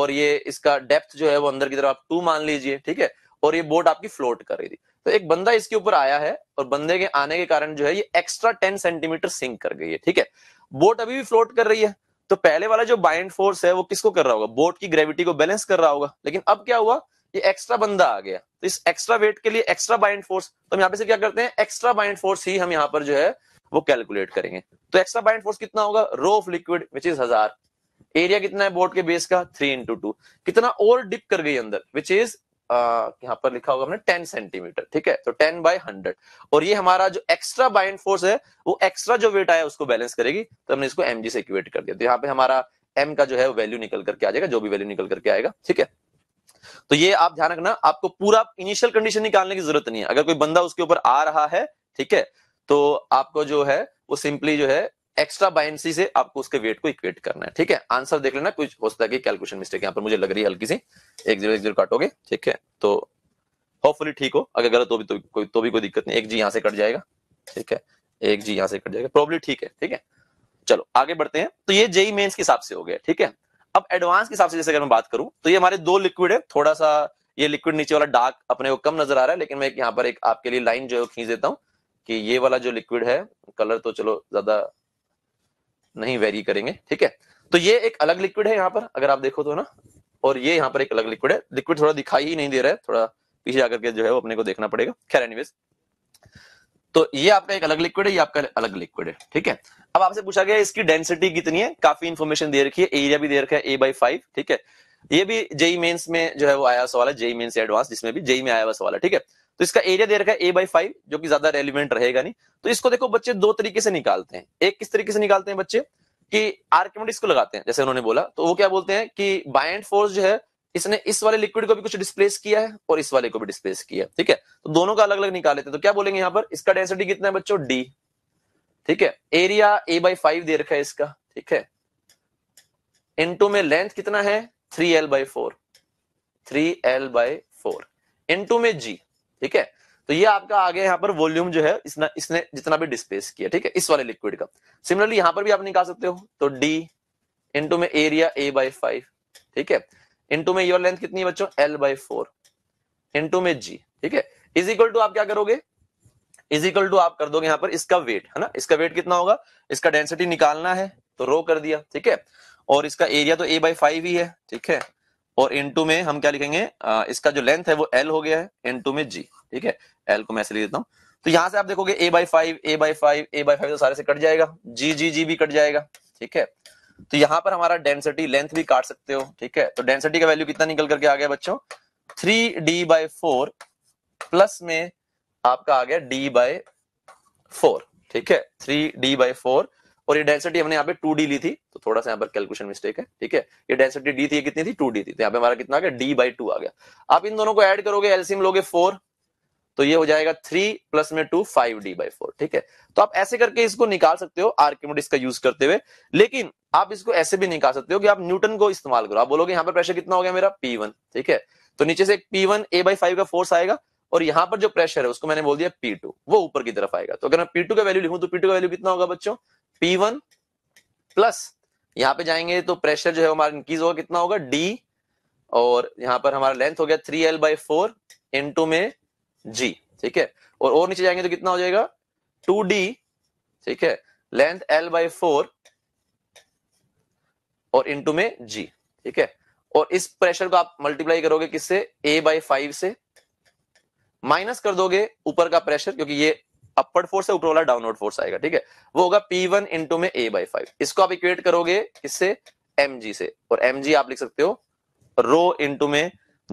Speaker 1: और ये इसका डेप्थ जो है वो अंदर की तरफ आप टू मान लीजिए ठीक है और ये बोट आपकी फ्लोट कर रही थी तो एक बंदा इसके ऊपर आया है और बंदे के आने के कारण जो है ये एक्स्ट्रा टेन सेंटीमीटर सिंक कर गई है ठीक है बोट अभी भी फ्लोट कर रही है तो पहले वाला जो बाइंड फोर्स है वो किसको कर रहा होगा बोट की ग्रेविटी को बैलेंस कर रहा होगा लेकिन अब क्या हुआ ये एक्स्ट्रा बंदा आ गया तो इस एक्स्ट्रा वेट के लिए एक्स्ट्रा बाइंड फोर्स तो हम यहाँ पे से क्या करते हैं एक्स्ट्रा बाइंड फोर्स ही हम यहाँ पर जो है वो कैलकुलेट करेंगे तो एक्स्ट्रा बाइंड फोर्स कितना होगा rho of liquid which is हजार एरिया कितना है बोट के बेस का थ्री इंटू टू कितना और डिप कर गई अंदर विच इज यहाँ पर लिखा होगा हमने 10 सेंटीमीटर ठीक है तो 10 बाय 100 और ये हमारा जो एक्स्ट्रा बाइंड फोर्स है वो एक्स्ट्रा जो वेट आया उसको बैलेंस करेगी तो हमने इसको एम से इक्वेट कर दिया तो यहाँ पे हमारा एम का जो है वैल्यू निकल करके आ जाएगा जो भी वैल्यू निकल करके आएगा ठीक है तो ये आप ध्यान रखना आपको पूरा इनिशियल कंडीशन निकालने की जरूरत नहीं है अगर कोई बंदा उसके ऊपर आ रहा है ठीक है तो आपको जो है वो सिंपली जो है एक्स्ट्रा बाइंसी से आपको उसके वेट को इक्वेट करना है ठीक है आंसर देख लेना कुछ हो सकता है कि कैलकुलेशन मिस्टेक यहाँ पर मुझे लग रही है हल्की सी एक जीरो एक जीरो काटोगे ठीक है तो होपफुली ठीक हो अगर गलत हो भी तो कोई तो भी कोई दिक्कत नहीं एक जी यहाँ से कट जाएगा ठीक है एक जी यहाँ से कट जाएगा प्रॉब्लम ठीक है ठीक है चलो आगे बढ़ते हैं तो ये जेई मेन्स e के हिसाब से हो गया ठीक है अब एडवांस के हिसाब से जैसे अगर मैं बात करूं तो ये हमारे दो लिक्विड है थोड़ा सा ये लिक्विड नीचे वाला डार्क अपने को कम नजर आ रहा है लेकिन मैं यहाँ पर एक आपके लिए लाइन जो है खींच देता हूँ कि ये वाला जो लिक्विड है कलर तो चलो ज्यादा नहीं वेरी करेंगे ठीक है तो ये एक अलग लिक्विड है यहाँ पर अगर आप देखो तो ना और ये यहाँ पर एक अलग लिक्विड है लिक्विड थोड़ा दिखाई ही नहीं दे रहा है थोड़ा पीछे जाकर के जो है वो अपने को देखना पड़ेगा खैर एनीवेज तो ये आपका एक अलग लिक्विड है ये आपका अलग लिक्विड है ठीक है अब आपसे पूछा गया इसकी डेंसिटी कितनी है काफी इन्फॉर्मेशन दे रखी है एरिया भी दे रखा है ए बाई फाइव ठीक है ये भी जेई मेन्स में जो है वो आया सवाल है जेई मेन्स एडवांस जिसमें भी जेई में आया हुआ सवाल है ठीक है तो इसका एरिया दे रखा है ए बाई फाइव जो कि ज्यादा रेलिवेंट रहेगा नहीं तो इसको देखो बच्चे दो तरीके से निकालते हैं एक किस तरीके से निकालते हैं बच्चे कि आर्क्यूमेंट इसको लगाते हैं जैसे उन्होंने बोला तो वो क्या बोलते हैं कि बाइंड फोर्स जो है इसने इस वाले लिक्विड को भी कुछ डिस्प्लेस किया है और इस वाले को भी डिस्प्लेस किया है ठीक है तो दोनों का अलग अलग निकाल लेते हैं तो क्या बोलेंगे यहाँ पर इसका डेंसिटी कितना है बच्चों डी ठीक है एरिया ए बाई फाइव दे रखा है इसका ठीक है इनटू में लेंथ कितना है three L by four three L by four into में जी ठीक है तो ये आपका आगे यहाँ पर वॉल्यूम जो है इसने इसने जितना भी डिस्पेस किया ठीक है इस वाले लिक्विड का सिमिलरली यहाँ पर भी आप निकाल सकते हो तो डी इंटू में एरिया ए बाई फाइव ठीक है इंटू में योर लेंथ कितनी बच्चों एल बाई फोर इंटू में जी ठीक है इज इक्वल टू आप क्या करोगे इज इक्वल टू आप कर दोगे यहाँ पर इसका वेट है ना इसका वेट कितना होगा इसका डेंसिटी निकालना है तो रो कर दिया ठीक है और इसका एरिया तो ए बाई फाइव ही है ठीक है और इन टू में हम क्या लिखेंगे आ, इसका जो लेंथ है वो एल हो गया है इन टू में जी ठीक है एल को मैं ऐसे लिख देता हूँ तो यहां से आप देखोगे A by five A by five A by five तो सारे से कट जाएगा जी जी जी भी कट जाएगा ठीक है तो यहाँ पर हमारा डेंसिटी लेंथ भी काट सकते हो ठीक है तो डेंसिटी का वैल्यू कितना निकल करके आ गया बच्चों three D by four plus में आपका आ गया डी बाय फोर ठीक है थ्री डी बाई फोर और ये डेंसिटी हमने यहाँ पे टू ली थी तो थोड़ा सा यहाँ पर कैलकुलेशन मिस्टेक है ठीक है ये डेंसिटी डी थी कितनी थी टू थी तो यहाँ पे हमारा कितना आ गया डी बाई टू आ गया आप इन दोनों को ऐड करोगे एल्सियम लोगे फोर तो ये हो जाएगा थ्री प्लस में two five D by four ठीक है तो आप ऐसे करके इसको निकाल सकते हो आर्किमोडिस का यूज करते हुए लेकिन आप इसको ऐसे भी निकाल सकते हो कि आप न्यूटन को इस्तेमाल करो आप बोलोगे यहाँ पर प्रेशर कितना हो गया मेरा पी वन ठीक है तो नीचे से P one A by five का फोर्स आएगा और यहां पर जो प्रेशर है उसको मैंने बोल दिया पी टू वो ऊपर की तरफ आएगा तो अगर मैं पी टू का वैल्यू लिखूं तो पी टू का वैल्यू कितना होगा बच्चों P1 वन प्लस यहां पे जाएंगे तो प्रेशर जो है हमारा इंक्रीज होगा कितना होगा डी और यहां पर हमारा लेंथ हो गया three L by four two में जी ठीक है और और नीचे जाएंगे तो कितना हो जाएगा टू डी ठीक है लेंथ एल बाई फोर और इंटू में जी ठीक है और इस प्रेशर को आप मल्टीप्लाई करोगे किससे ए बाई फाइव से माइनस कर दोगे ऊपर का प्रेशर क्योंकि ये अपर फोर्स है ऊपर वाला डाउनवर्ड फोर्स आएगा ठीक है वो होगा पी वन इंटू में ए बाई फाइव इसको आप इक्वेट करोगे इससे एम जी से और एम जी आप लिख सकते हो रो इंटू में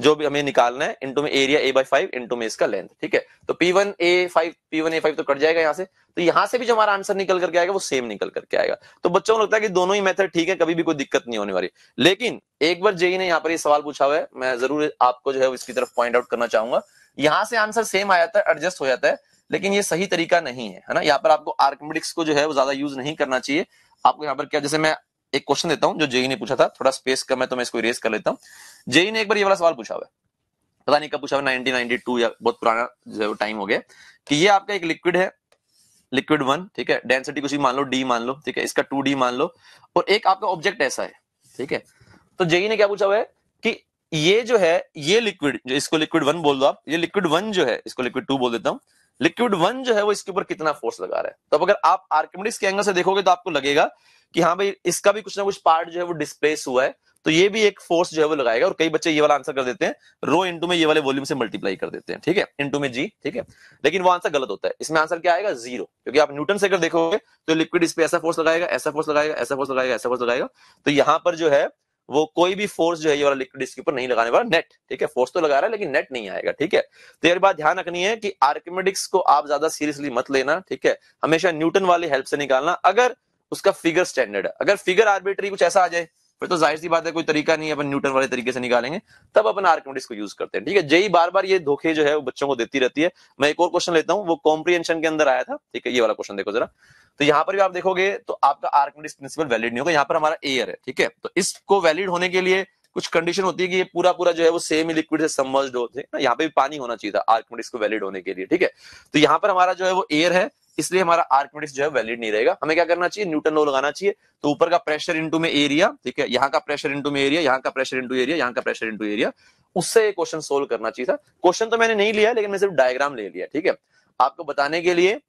Speaker 1: जो भी हमें निकालना है इंटू में area A by five into में इसका लेंथ ठीक है तो P one A five P one A five तो कट जाएगा यहाँ से तो यहाँ से भी जो हमारा आंसर निकल करके आएगा वो सेम निकल करके आएगा तो बच्चों को लगता है कि दोनों ही मेथड ठीक है कभी भी कोई दिक्कत नहीं होने वाली लेकिन एक बार जेई e ने यहाँ पर ये सवाल पूछा हुआ है मैं जरूर आपको जो है इसकी तरफ पॉइंट आउट करना चाहूंगा यहां से आंसर सेम आ जाता है एडजस्ट हो जाता है लेकिन ये सही तरीका नहीं है है ना यहाँ पर आपको आर्कमेटिक्स को जो है वो ज्यादा यूज नहीं करना चाहिए आपको यहाँ पर क्या जैसे मैं एक क्वेश्चन देता हूँ जो जेई e e ने पूछा था थोड़ा स्पेस कम है तो मैं इसको इरेज कर लेता हूँ जेई e ने एक बार ये वाला सवाल पूछा हुआ पता नहीं कब पूछा हुआ नाइनटीन या बहुत पुराना जो टाइम हो गया कि ये आपका एक लिक्विड है लिक्विड वन ठीक है डेंसिटी कुछ मान लो डी मान लो ठीक है इसका टू डी मान लो और एक आपका ऑब्जेक्ट ऐसा है ठीक है तो जेई ने क्या पूछा हुआ है कि ये जो है ये लिक्विड जो इसको लिक्विड वन बोल दो आप ये लिक्विड वन जो है इसको लिक्विड टू बोल देता हूँ लिक्विड वन जो है वो इसके ऊपर कितना फोर्स लगा रहा है तो अगर आप आर्किमिडिस के एंगल से देखोगे तो आपको लगेगा कि हाँ भाई इसका भी कुछ ना कुछ पार्ट जो है वो डिस्प्लेस हुआ है तो ये भी एक फोर्स जो है वो लगाएगा और कई बच्चे ये वाला आंसर कर देते हैं रो इंटू में ये वाले वॉल्यूम से मल्टीप्लाई कर देते हैं ठीक है इंटू में जी ठीक है लेकिन वो आंसर गलत होता है इसमें आंसर क्या आएगा जीरो क्योंकि आप न्यूटन से अगर देखोगे तो लिक्विड इस पर ऐसा फोर्स लगाएगा ऐसा फोर्स लगाएगा ऐसा फोर्स लगाएगा ऐसा फोर्स लगाएगा तो यहाँ पर जो है वो कोई भी फोर्स जो है ये वाला लिक्विड इसके ऊपर नहीं लगाने वाला नेट ठीक है फोर्स तो लगा रहा है लेकिन नेट नहीं आएगा ठीक है तो यार बात ध्यान रखनी है कि आर्कमेटिक्स को आप ज्यादा सीरियसली मत लेना ठीक है हमेशा न्यूटन वाली हेल्प से निकालना अगर उसका फिगर स्टैंडर्ड है अगर फिगर आर्बिट्री कुछ ऐसा आ जाए फिर तो जाहिर सी बात है कोई तरीका नहीं है अपन न्यूटन वाले तरीके से निकालेंगे तब अपन आर्कमेटिक्स को यूज करते हैं ठीक है जय बार बार ये धोखे जो है वो बच्चों को देती रहती है मैं एक और क्वेश्चन लेता हूँ वो कॉम्प्रीहेंशन के अंदर आया था ठीक है ये वाला क्वेश्चन देखो जरा तो यहाँ पर भी आप देखोगे तो आपका आर्कमेडिस प्रिंसिपल वैलिड नहीं होगा यहाँ पर हमारा एयर है ठीक है तो इसको वैलिड होने के लिए कुछ कंडीशन होती है कि ये पूरा पूरा जो है वो सेम ही लिक्विड से समर्ज हो ना यहाँ पे भी पानी होना चाहिए था आर्कमेडिस को वैलिड होने के लिए ठीक है तो यहाँ पर हमारा जो है वो एयर है इसलिए हमारा आर्कमेडिक्स जो है वैलिड नहीं रहेगा हमें क्या करना चाहिए न्यूटन लो लगाना चाहिए तो ऊपर का प्रेशर इंटू में एरिया ठीक है यहाँ का प्रेशर इंटू में एरिया यहाँ का प्रेशर इंटू एरिया यहाँ का प्रेशर इंटू एरिया उससे ये क्वेश्चन सोल्व करना चाहिए था क्वेश्चन तो मैंने नहीं लिया लेकिन मैं सिर्फ डायग्राम ले लिया ठीक है आपको बताने के लिए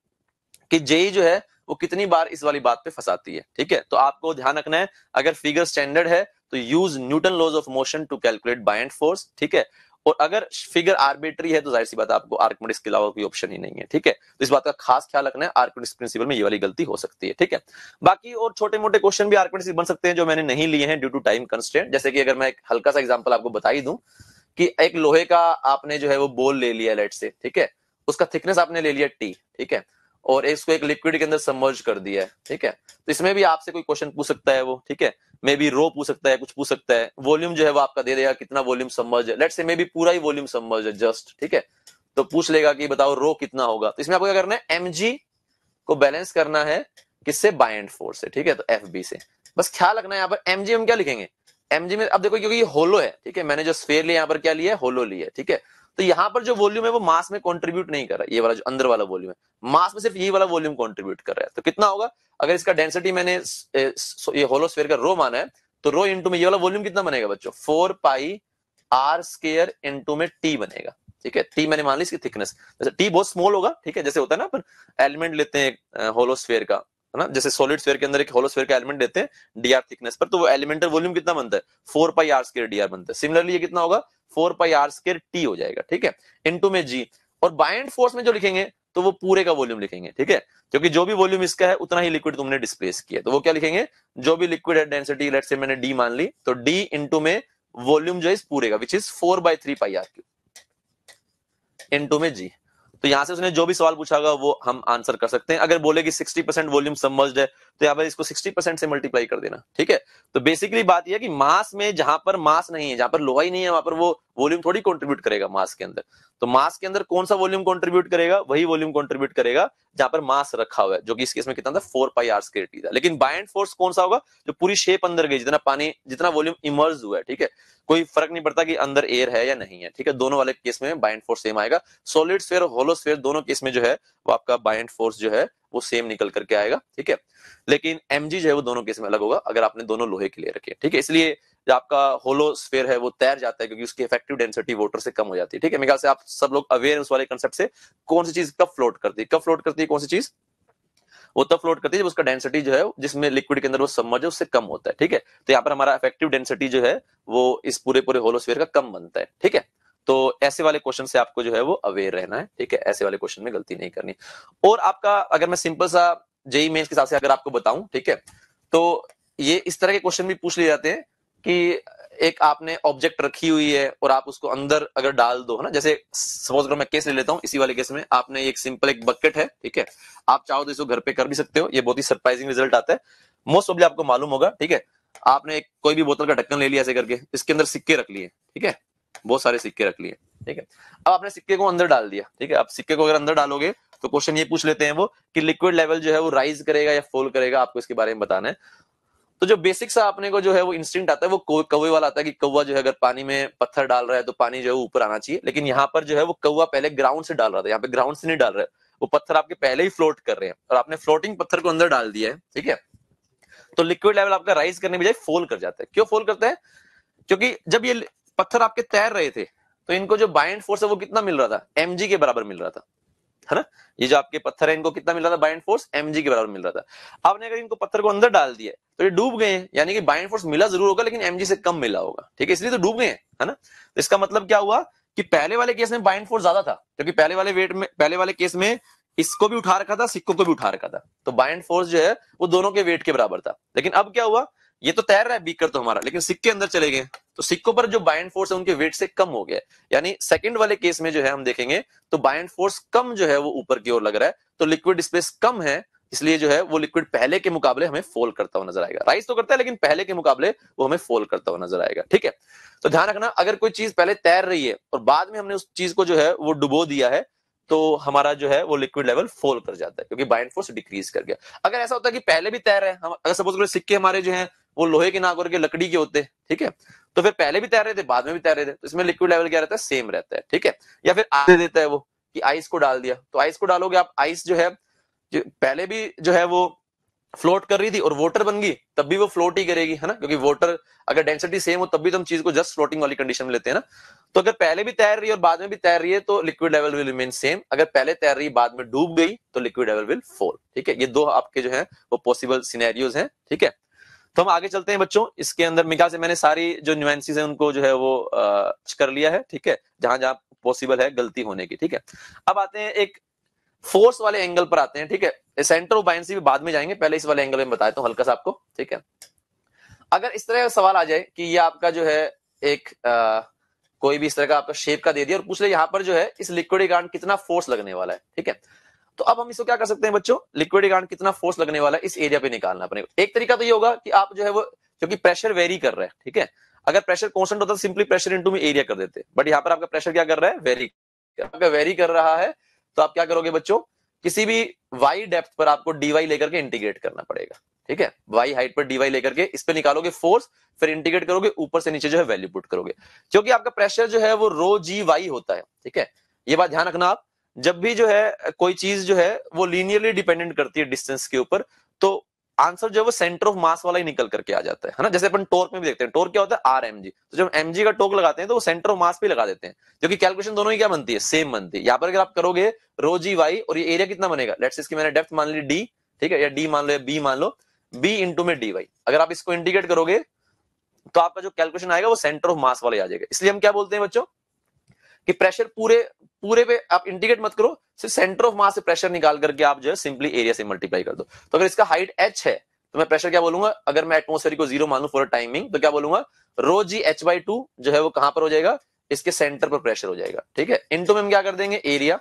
Speaker 1: कि जेई जो है वो कितनी बार इस वाली बात पे फंसाती है ठीक है तो आपको ध्यान रखना है अगर फिगर स्टैंडर्ड है तो use Newton laws of motion to calculate buoyant force ठीक है और अगर फिगर आर्बिट्री है तो जाहिर सी बात आपको आर्कमेटिक्स के अलावा कोई ऑप्शन ही नहीं है ठीक है तो इस बात का खास ख्याल रखना है आर्कमेटिक्स प्रिंसिपल में ये वाली गलती हो सकती है ठीक है बाकी और छोटे मोटे क्वेश्चन भी आर्कमेटिक्स बन सकते हैं जो मैंने नहीं लिए हैं ड्यू टू टाइम कंस्टेंट जैसे कि अगर मैं एक हल्का सा एग्जाम्पल आपको बताई दू दूं कि एक लोहे का आपने जो है वो बोल ले लिया लेट से ठीक है उसका थिकनेस आपने ले लिया टी ठीक है और इसको एक लिक्विड के अंदर सबमर्ज कर दिया है ठीक है तो इसमें भी आपसे कोई क्वेश्चन पूछ सकता है वो ठीक है मे बी रो पूछ सकता है कुछ पूछ सकता है वॉल्यूम जो है वो आपका दे देगा कितना वॉल्यूम सबमर्ज है लेट से मे बी पूरा ही वॉल्यूम सबमर्ज है जस्ट ठीक है तो पूछ लेगा कि बताओ रो कितना होगा तो इसमें आपको क्या करना है एम को बैलेंस करना है किससे बाइंड फोर्स से ठीक है तो एफ से बस ख्याल रखना है यहाँ पर एम हम क्या लिखेंगे एमजी में अब देखो क्योंकि ये होलो है ठीक है मैंने जो स्पेयर लिया यहाँ पर क्या लिया है होलो लिया है ठीक है तो यहाँ पर जो वॉल्यूम है वो मास में कॉन्ट्रीब्यूट नहीं कर रहा ये वाला जो अंदर वाला वॉल्यूम है मास में सिर्फ ये वाला वॉल्यूम कॉन्ट्रीब्यूट कर रहा है तो कितना होगा अगर इसका डेंसिटी मैंने ये होलोस्फेयर का रो माना है तो रो इंटू में ये वाला वॉल्यूम कितना बनेगा बच्चों four pi r square into में टी बनेगा ठीक है टी मैंने मान ली इसकी थिकनेस जैसे टी बहुत स्मॉल होगा ठीक है जैसे होता है ना अपन एलिमेंट लेते हैं होलोस्फेयर का है ना जैसे सॉलिड स्फेयर के अंदर एक होलो स्फेयर का एलिमेंट देते हैं डीआर थिकनेस पर तो वो एलिमेंटल वॉल्यूम कितना बनता है four pi r square d r बनता है सिमिलरली ये कितना होगा four pi r square t हो जाएगा ठीक है इनटू में जी और बाइंड फोर्स में जो लिखेंगे तो वो पूरे का वॉल्यूम लिखेंगे ठीक है क्योंकि जो भी वॉल्यूम इसका है उतना ही लिक्विड तुमने डिस्प्लेस किया तो वो क्या लिखेंगे जो भी लिक्विड है डेंसिटी लेट से मैंने डी मान ली तो डी इंटू में वॉल्यूम जो है इस पूरे का which is four by three pi r cube into में जी तो यहां से उसने जो भी सवाल पूछा होगा वो हम आंसर कर सकते हैं अगर बोले कि सिक्सटी परसेंट वॉल्यूम सबमर्ज्ड है तो यहाँ पर इसको 60 परसेंट से मल्टीप्लाई कर देना ठीक है तो बेसिकली बात यह कि मास में जहां पर मास नहीं है जहां पर लोहा ही नहीं है वहां पर वो वॉल्यूम थोड़ी कंट्रीब्यूट करेगा मास के अंदर तो मास के अंदर कौन सा वॉल्यूम कंट्रीब्यूट करेगा वही वॉल्यूम कंट्रीब्यूट करेगा जहां पर मास रखा हुआ है जो कि इस केस में कितना था four pi r square t था लेकिन बाइंड फोर्स कौन सा होगा जो पूरी शेप अंदर गई जितना पानी जितना वॉल्यूम इमर्ज हुआ है ठीक है कोई फर्क नहीं पड़ता कि अंदर एयर है या नहीं है ठीक है दोनों वाले केस में बाइंड फोर्स सेम आएगा सोलिड स्फेयर और होलो स्फेयर दोनों केस में जो है वो आपका बाइंड फोर्स जो है वो सेम निकल करके आएगा ठीक है लेकिन एम जो है वो दोनों केस में अलग होगा अगर आपने दोनों लोहे के लिए रखे ठीक है इसलिए जो आपका होलोस्फेयर है वो तैर जाता है क्योंकि उसकी इफेक्टिव डेंसिटी वोटर से कम हो जाती है ठीक है मेरे ख्याल से आप सब लोग अवेयर उस वाले कंसेप्ट से कौन सी चीज कब फ्लोट करती है कब फ्लोट करती है कौन सी चीज वो तब फ्लोट करती है जब उसका डेंसिटी जो है जिसमें लिक्विड के अंदर वो सबमर्ज है उससे कम होता है ठीक है तो यहाँ पर हमारा इफेक्टिव डेंसिटी जो है वो इस पूरे पूरे होलोस्फेयर का कम बनता है ठीक है तो ऐसे वाले क्वेश्चन से आपको जो है वो अवेयर रहना है ठीक है ऐसे वाले क्वेश्चन में गलती नहीं करनी और आपका अगर मैं सिंपल सा जेई मेन्स के हिसाब से अगर आपको बताऊं ठीक है तो ये इस तरह के क्वेश्चन भी पूछ लिए जाते हैं कि एक आपने ऑब्जेक्ट रखी हुई है और आप उसको अंदर अगर डाल दो है ना जैसे सपोज अगर मैं केस ले लेता हूँ इसी वाले केस में आपने एक सिंपल एक बकेट है ठीक है आप चाहो तो इसको घर पे कर भी सकते हो ये बहुत ही सरप्राइजिंग रिजल्ट आता है मोस्ट ऑफली आपको मालूम होगा ठीक है आपने कोई भी बोतल का ढक्कन ले लिया ऐसे करके इसके अंदर सिक्के रख लिए ठीक है बहुत सारे सिक्के रख लिए ठीक है अब आपने सिक्के को अंदर डाल दिया ठीक है आप सिक्के को अगर अंदर डालोगे तो क्वेश्चन ये पूछ लेते हैं वो कि लिक्विड लेवल जो है वो राइज करेगा या फॉल करेगा आपको इसके बारे में बताना है तो जो बेसिक सा आपने को जो है वो इंस्टिंक्ट आता है वो कौवे वाला आता है कि कौवा जो है अगर पानी में पत्थर डाल रहा है तो पानी जो है ऊपर आना चाहिए लेकिन यहाँ पर जो है वो कौवा पहले ग्राउंड से डाल रहा था यहाँ पे ग्राउंड से नहीं डाल रहा है वो पत्थर आपके पहले ही फ्लोट कर रहे हैं और आपने फ्लोटिंग पत्थर को अंदर डाल दिया है ठीक है तो लिक्विड लेवल आपका राइज करने बजाय फोल कर जाता है क्यों फोल करता है क्योंकि जब ये पत्थर आपके तैर रहे थे तो इनको जो बाइंड फोर्स है वो कितना मिल रहा था एम के बराबर मिल रहा था है ना ये जो आपके पत्थर है इनको कितना मिल रहा था बाइंड फोर्स एम के बराबर मिल रहा था आपने अगर इनको पत्थर को अंदर डाल दिया तो ये डूब गए यानी कि बाइंड फोर्स मिला जरूर होगा लेकिन एम से कम मिला होगा ठीक है इसलिए तो डूब गए है ना तो इसका मतलब क्या हुआ कि पहले वाले केस में बाइंड फोर्स ज्यादा था क्योंकि पहले वाले वेट में पहले वाले केस में इसको भी उठा रखा था सिक्कों को भी उठा रखा था तो बाइंड फोर्स जो है वो दोनों के वेट के बराबर था लेकिन अब क्या हुआ ये तो तैर रहा है बीकर तो हमारा लेकिन सिक्के अंदर चले गए तो सिक्कों पर जो बाइंड फोर्स है उनके वेट से कम हो गया यानी सेकंड वाले केस में जो है हम देखेंगे तो बाइंड फोर्स कम जो है वो ऊपर की ओर लग रहा है तो लिक्विड स्पेस कम है इसलिए जो है वो लिक्विड पहले के मुकाबले हमें फोल करता हुआ नजर आएगा राइस तो करता है लेकिन पहले के मुकाबले वो हमें फोल करता हुआ नजर आएगा ठीक है तो ध्यान रखना अगर कोई चीज पहले तैर रही है और बाद में हमने उस चीज को जो है वो डुबो दिया है तो हमारा जो है वो लिक्विड लेवल फोल कर जाता है क्योंकि बाइंड फोर्स डिक्रीज कर गया अगर ऐसा होता है कि पहले भी तैर रहे हैं अगर सपोज करो सिक्के हमारे जो है वो लोहे के नागौर के लकड़ी के होते ठीक है तो फिर पहले भी तैर रहे थे बाद में भी तैर रहे थे तो इसमें लिक्विड लेवल क्या रहता है सेम रहता है ठीक है या फिर आधे देता है वो कि आइस को डाल दिया तो आइस को डालोगे आप आइस जो है जो पहले भी जो है वो फ्लोट कर रही थी और वोटर बन गई तब भी वो फ्लोट ही करेगी है ना क्योंकि वोटर अगर डेंसिटी सेम हो तब भी तो हम चीज को जस्ट फ्लोटिंग वाली कंडीशन में लेते हैं ना तो अगर पहले भी तैर रही है और बाद में भी तैर रही है तो liquid level will remain same अगर पहले तैर रही बाद में डूब गई तो लिक्विड लेवल विल फोल ठीक है ये दो आपके जो है वो पॉसिबल सीनेरियोज है ठीक है तो हम आगे चलते हैं बच्चों इसके अंदर मिका से मैंने सारी जो न्यूएंसीज है उनको जो है वो कर लिया है ठीक है जहां जहां पॉसिबल है गलती होने की ठीक है अब आते हैं एक फोर्स वाले एंगल पर आते हैं ठीक है सेंटर ऑफ बायसी भी बाद में जाएंगे पहले इस वाले एंगल में बताया तो हल्का सा आपको ठीक है अगर इस तरह का सवाल आ जाए कि ये आपका जो है एक आ, कोई भी इस तरह का आपका शेप का दे दिया और पूछ ले यहाँ पर जो है इस लिक्विड गांड कितना फोर्स लगने वाला है ठीक है तो अब हम इसको क्या कर सकते हैं बच्चों लिक्विड गांड कितना फोर्स लगने वाला है इस एरिया पे निकालना अपने एक तरीका तो ये होगा कि आप जो है वो क्योंकि प्रेशर वेरी कर रहा है ठीक है अगर प्रेशर कॉन्सेंट होता तो सिंपली प्रेशर इंटू में एरिया कर देते बट यहाँ पर आपका प्रेशर क्या कर रहा है वेरी आपका वेरी कर रहा है तो आप क्या करोगे बच्चों किसी भी वाई डेप्थ पर आपको डीवाई लेकर के इंटीग्रेट करना पड़ेगा ठीक है वाई हाइट पर डीवाई लेकर के इस पर निकालोगे फोर्स फिर इंटीग्रेट करोगे ऊपर से नीचे जो है वैल्यू पुट करोगे क्योंकि आपका प्रेशर जो है वो रो जी वाई होता है ठीक है ये बात ध्यान रखना आप जब भी जो है कोई चीज जो है वो लीनियरली डिपेंडेंट करती है डिस्टेंस के ऊपर तो आंसर जो है वो सेंटर ऑफ मास वाला ही निकल करके आ जाता है ना जैसे अपन टोर्क में भी देखते हैं टोर्क क्या होता है आर एम जी तो जब एम जी का टोक लगाते हैं तो वो सेंटर ऑफ मास पे लगा देते हैं जो कि कैलकुलेशन दोनों ही क्या बनती है सेम बनती है यहाँ पर अगर आप करोगे रोजी वाई और ये एरिया कितना बनेगा लेट्स इसकी मैंने डेप्थ मान ली डी ठीक है या डी मान लो या बी मान लो बी इंटू में डी वाई अगर आप इसको इंडिकेट करोगे तो आपका जो कैलकुलेशन आएगा वो सेंटर ऑफ मास वाले आ जाएगा इसलिए हम क्या बोलते हैं बच्चों कि प्रेशर पूरे पूरे पे आप इंडिकेट मत करो सिर्फ सेंटर ऑफ मास से प्रेशर निकाल करके आप जो है सिंपली एरिया से मल्टीप्लाई कर दो तो अगर इसका हाइट एच है तो मैं प्रेशर क्या बोलूंगा अगर मैं एटमोसफेयर को जीरो मानू फॉर टाइमिंग तो क्या बोलूंगा rho g h by two जो है वो कहां पर हो जाएगा इसके सेंटर पर प्रेशर हो जाएगा ठीक है इंटू में हम क्या कर देंगे एरिया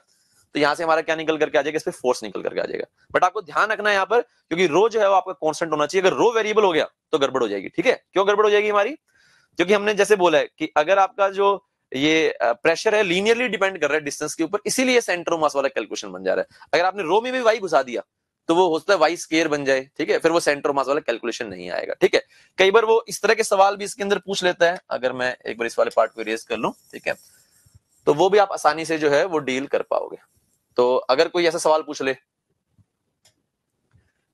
Speaker 1: तो यहां से हमारा क्या निकल करके आ जाएगा इस पर फोर्स निकल करके आ जाएगा बट आपको ध्यान रखना है यहाँ पर क्योंकि रो जो है वो आपका कॉन्स्टेंट होना चाहिए अगर रो वेरिएबल हो गया तो गड़बड़ हो जाएगी ठीक है क्यों गड़बड़ हो जाएगी हमारी क्योंकि हमने जैसे बोला है कि अगर आपका जो ये प्रेशर है लीनियरली डिपेंड कर रहा है डिस्टेंस के ऊपर इसीलिए सेंटर मास वाला कैलकुलेशन बन जा रहा है अगर आपने रो में भी वाई घुसा दिया तो वो हो सकता है वाई स्केयर बन जाए ठीक है फिर वो सेंटर मास वाला कैलकुलेशन नहीं आएगा ठीक है कई बार वो इस तरह के सवाल भी इसके अंदर पूछ लेता है अगर मैं एक बार इस वाले पार्ट को रेज कर लू ठीक है तो वो भी आप आसानी से जो है वो डील कर पाओगे तो अगर कोई ऐसा सवाल पूछ ले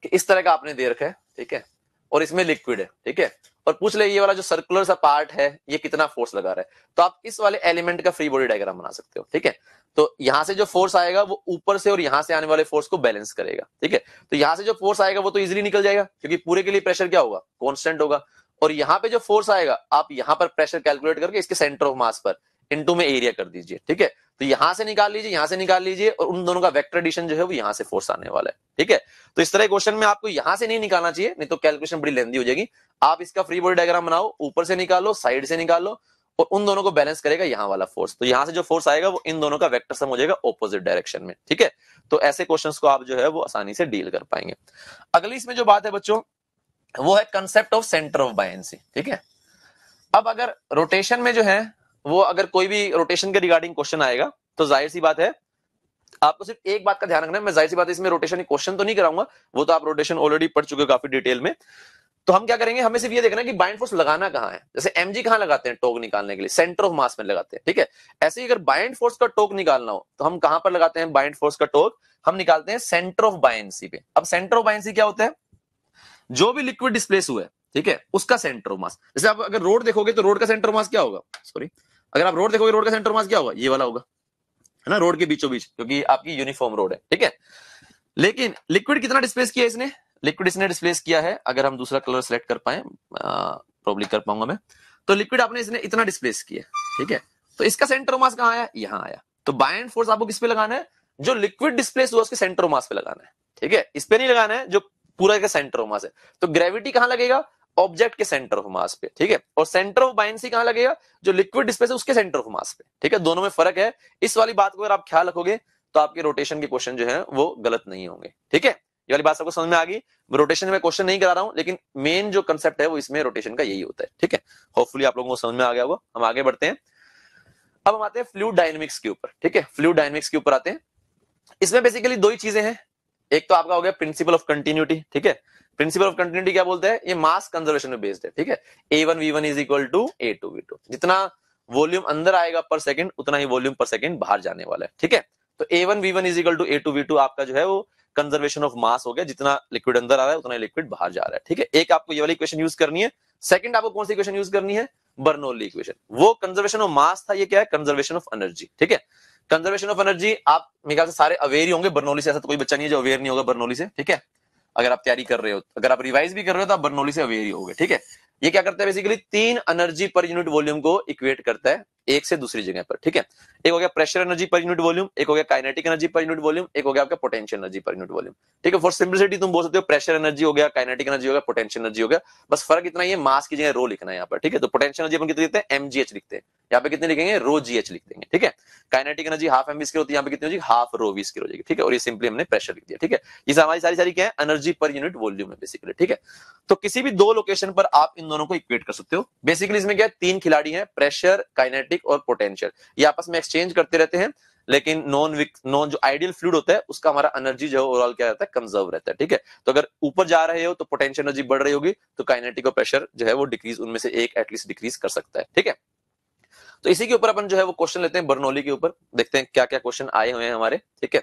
Speaker 1: कि इस तरह का आपने दे रखा है ठीक है और इसमें लिक्विड है ठीक है और पूछ ले ये वाला जो सर्कुलर सा पार्ट है ये कितना फोर्स लगा रहा है तो आप इस वाले एलिमेंट का फ्री बॉडी डायग्राम बना सकते हो ठीक है तो यहां से जो फोर्स आएगा वो ऊपर से और यहां से आने वाले फोर्स को बैलेंस करेगा ठीक है तो यहां से जो फोर्स आएगा वो तो इजिली निकल जाएगा क्योंकि पूरे के लिए प्रेशर क्या होगा कॉन्स्टेंट होगा और यहाँ पे जो फोर्स आएगा आप यहाँ पर प्रेशर कैलकुलेट करके इसके सेंटर ऑफ मास पर इंटू में एरिया कर दीजिए ठीक है तो यहां से निकाल लीजिए यहां से निकाल लीजिए और उन दोनों का वेक्टर एडिशन जो है वो यहां से फोर्स आने वाला है ठीक है तो इस तरह क्वेश्चन में आपको यहां से नहीं निकालना चाहिए नहीं तो कैलकुलेशन बड़ी लेंदी हो जाएगी आप इसका फ्री बॉडी डायग्राम बनाओ ऊपर से निकालो साइड से निकालो और उन दोनों को बैलेंस करेगा यहां वाला फोर्स तो यहां से जो फोर्स आएगा वो इन दोनों का वेक्टर सम हो जाएगा ओपोजिट डायरेक्शन में ठीक है तो ऐसे क्वेश्चंस को आप जो है वो आसानी से डील कर पाएंगे अगली इसमें जो बात है बच्चों वो है concept of centre of buoyancy ठीक है अब अगर रोटेशन में जो है वो अगर कोई भी रोटेशन के रिगार्डिंग क्वेश्चन आएगा तो जाहिर सी बात है आपको तो सिर्फ एक बात का ध्यान रखना है मैं जाहिर सी बात है इसमें रोटेशन क्वेश्चन तो नहीं कराऊंगा वो तो आप रोटेशन ऑलरेडी पढ़ चुके हो काफी डिटेल में तो हम क्या करेंगे हमें सिर्फ ये देखना है कि बाइंड फोर्स लगाना कहाँ है जैसे एम जी कहाँ लगाते हैं टोक निकालने के लिए सेंटर ऑफ मास में लगाते हैं ठीक है ऐसे ही अगर बाइंड फोर्स का टोक निकालना हो तो हम कहां पर लगाते हैं बाइंड फोर्स का टोक हम निकालते हैं सेंटर ऑफ बायसी पे अब सेंटर ऑफ बायसी क्या होता है जो भी लिक्विड डिस्प्लेस हुआ है ठीक है उसका सेंटर ऑफ मास जैसे आप अगर रोड देखोगे तो रोड का सेंटर ऑफ मास क्या होगा सॉरी अगर आप रोड देखोगे रोड का सेंटर मास क्या होगा ये वाला होगा है ना रोड के बीचों बीच क्योंकि आपकी यूनिफॉर्म रोड है ठीक है लेकिन लिक्विड कितना डिस्प्लेस किया इसने लिक्विड इसने डिस्प्लेस किया है अगर हम दूसरा कलर सेलेक्ट कर पाए प्रॉब्लम कर पाऊंगा मैं तो लिक्विड आपने इसने इतना डिस्प्लेस किया ठीक है तो इसका सेंटर मास कहा आया यहाँ आया तो बाय एंड फोर्स आपको किस पे लगाना है जो लिक्विड डिस्प्लेस हुआ उसके सेंटर मास पे लगाना है ठीक है इस पे नहीं लगाना है जो पूरा का सेंटर मास है तो ग्रेविटी कहां लगेगा ऑब्जेक्ट के सेंटर ऑफ मास पे ठीक है और सेंटर ऑफ बाइंसी कहां लगेगा जो लिक्विड स्पेस है उसके सेंटर ऑफ मास पे ठीक है दोनों में फर्क है इस वाली बात को अगर आप ख्याल रखोगे तो आपके रोटेशन के क्वेश्चन जो है वो गलत नहीं होंगे ठीक है ये वाली बात सबको समझ में आ गई रोटेशन में क्वेश्चन नहीं करा रहा हूं लेकिन मेन जो कंसेप्ट है वो इसमें रोटेशन का यही होता है ठीक है होपफुली आप लोगों को समझ में आ गया होगा हम आगे बढ़ते हैं अब हम आते हैं फ्लू डायनेमिक्स के ऊपर ठीक है फ्लू डायनेमिक्स के ऊपर आते हैं इसमें बेसिकली दो ही चीजें हैं एक तो आपका हो गया प्रिंसिपल ऑफ कंटिन्यूटी ठीक है प्रिंसिपल ऑफ कंटिन्यूटी क्या बोलते हैं ये मास कंजर्वेशन में बेस्ड है ठीक है A one V one is equal to A two V two जितना वॉल्यूम अंदर आएगा पर सेकंड उतना ही वॉल्यूम पर सेकंड बाहर जाने वाला है ठीक है तो A one V one is equal to A two V two आपका जो है वो कंजर्वेशन ऑफ मास हो गया जितना लिक्विड अंदर आ रहा है उतना ही लिक्विड बाहर जा रहा है ठीक है एक आपको ये वाली क्वेश्चन यूज करनी है सेकंड आपको कौन सी क्वेश्चन यूज करनी है बर्नोली इक्वेशन वो कंजर्वेशन ऑफ मास था ये क्या है कंजर्वेशन ऑफ एनर्जी ठीक है कंजर्वेशन ऑफ एनर्जी आप मेरे ख्याल से सारे अवेयर ही होंगे बर्नोली से ऐसा तो कोई बच्चा नहीं है जो अवेयर नहीं होगा बर्नोली से ठीक है अगर आप तैयारी कर रहे हो अगर आप रिवाइज भी कर रहे हो तो आप बर्नौली से अवेयर ही हो ठीक है ये क्या करता है बेसिकली तीन एनर्जी पर यूनिट वॉल्यूम को इक्वेट करता है एक से दूसरी जगह पर ठीक है एक हो गया pressure energy per unit volume एक हो गया kinetic energy per unit volume एक हो गया आपका potential energy per unit volume ठीक है फॉर सिंपलिसिटी तुम बोल सकते हो प्रेशर एनर्जी हो गया काइनेटिक एनर्जी हो गया पोटेंशियल एनर्जी हो गया बस फर्क इतना ही है मास की जगह रो लिखना है यहाँ पर ठीक है तो पोटेंशियल एनर्जी हम कितने लिखते हैं एमजीएच लिखते हैं यहाँ पे कितने लिखेंगे रो जी एच लिख देंगे ठीक है काइनेटिक एनर्जी हाफ एम की होती है यहाँ पे कितनी हाफ रो वी की हो जाएगी ठीक है और ये सिंपली हमने प्रेशर लिख दिया ठीक है ये हमारी सारी सारी क्या है एनर्जी पर यूनिट वॉल्यूम है बेसिकली ठीक है तो किसी भी दो लोकेशन पर आप इन दोनों को इक्वेट कर सकते हो बेसिकली इसमें क्या है तीन खिलाड़ी है प्रेशर काइनेटिक और पोटेंशियल ये आपस में एक्सचेंज करते रहते हैं लेकिन नॉन नॉन जो आइडियल फ्लूड होता है उसका हमारा एनर्जी जो है ओवरऑल क्या रहता है कंजर्व रहता है ठीक है तो अगर ऊपर जा रहे हो तो पोटेंशियल एनर्जी बढ़ रही होगी तो काइनेटिक और प्रेशर जो है वो डिक्रीज उनमें से एक एटलीस्ट डिक्रीज कर सकता है ठीक है तो इसी के ऊपर अपन जो है वो क्वेश्चन लेते हैं बर्नौली के ऊपर देखते हैं क्या क्या क्वेश्चन आए हुए हैं हमारे ठीक है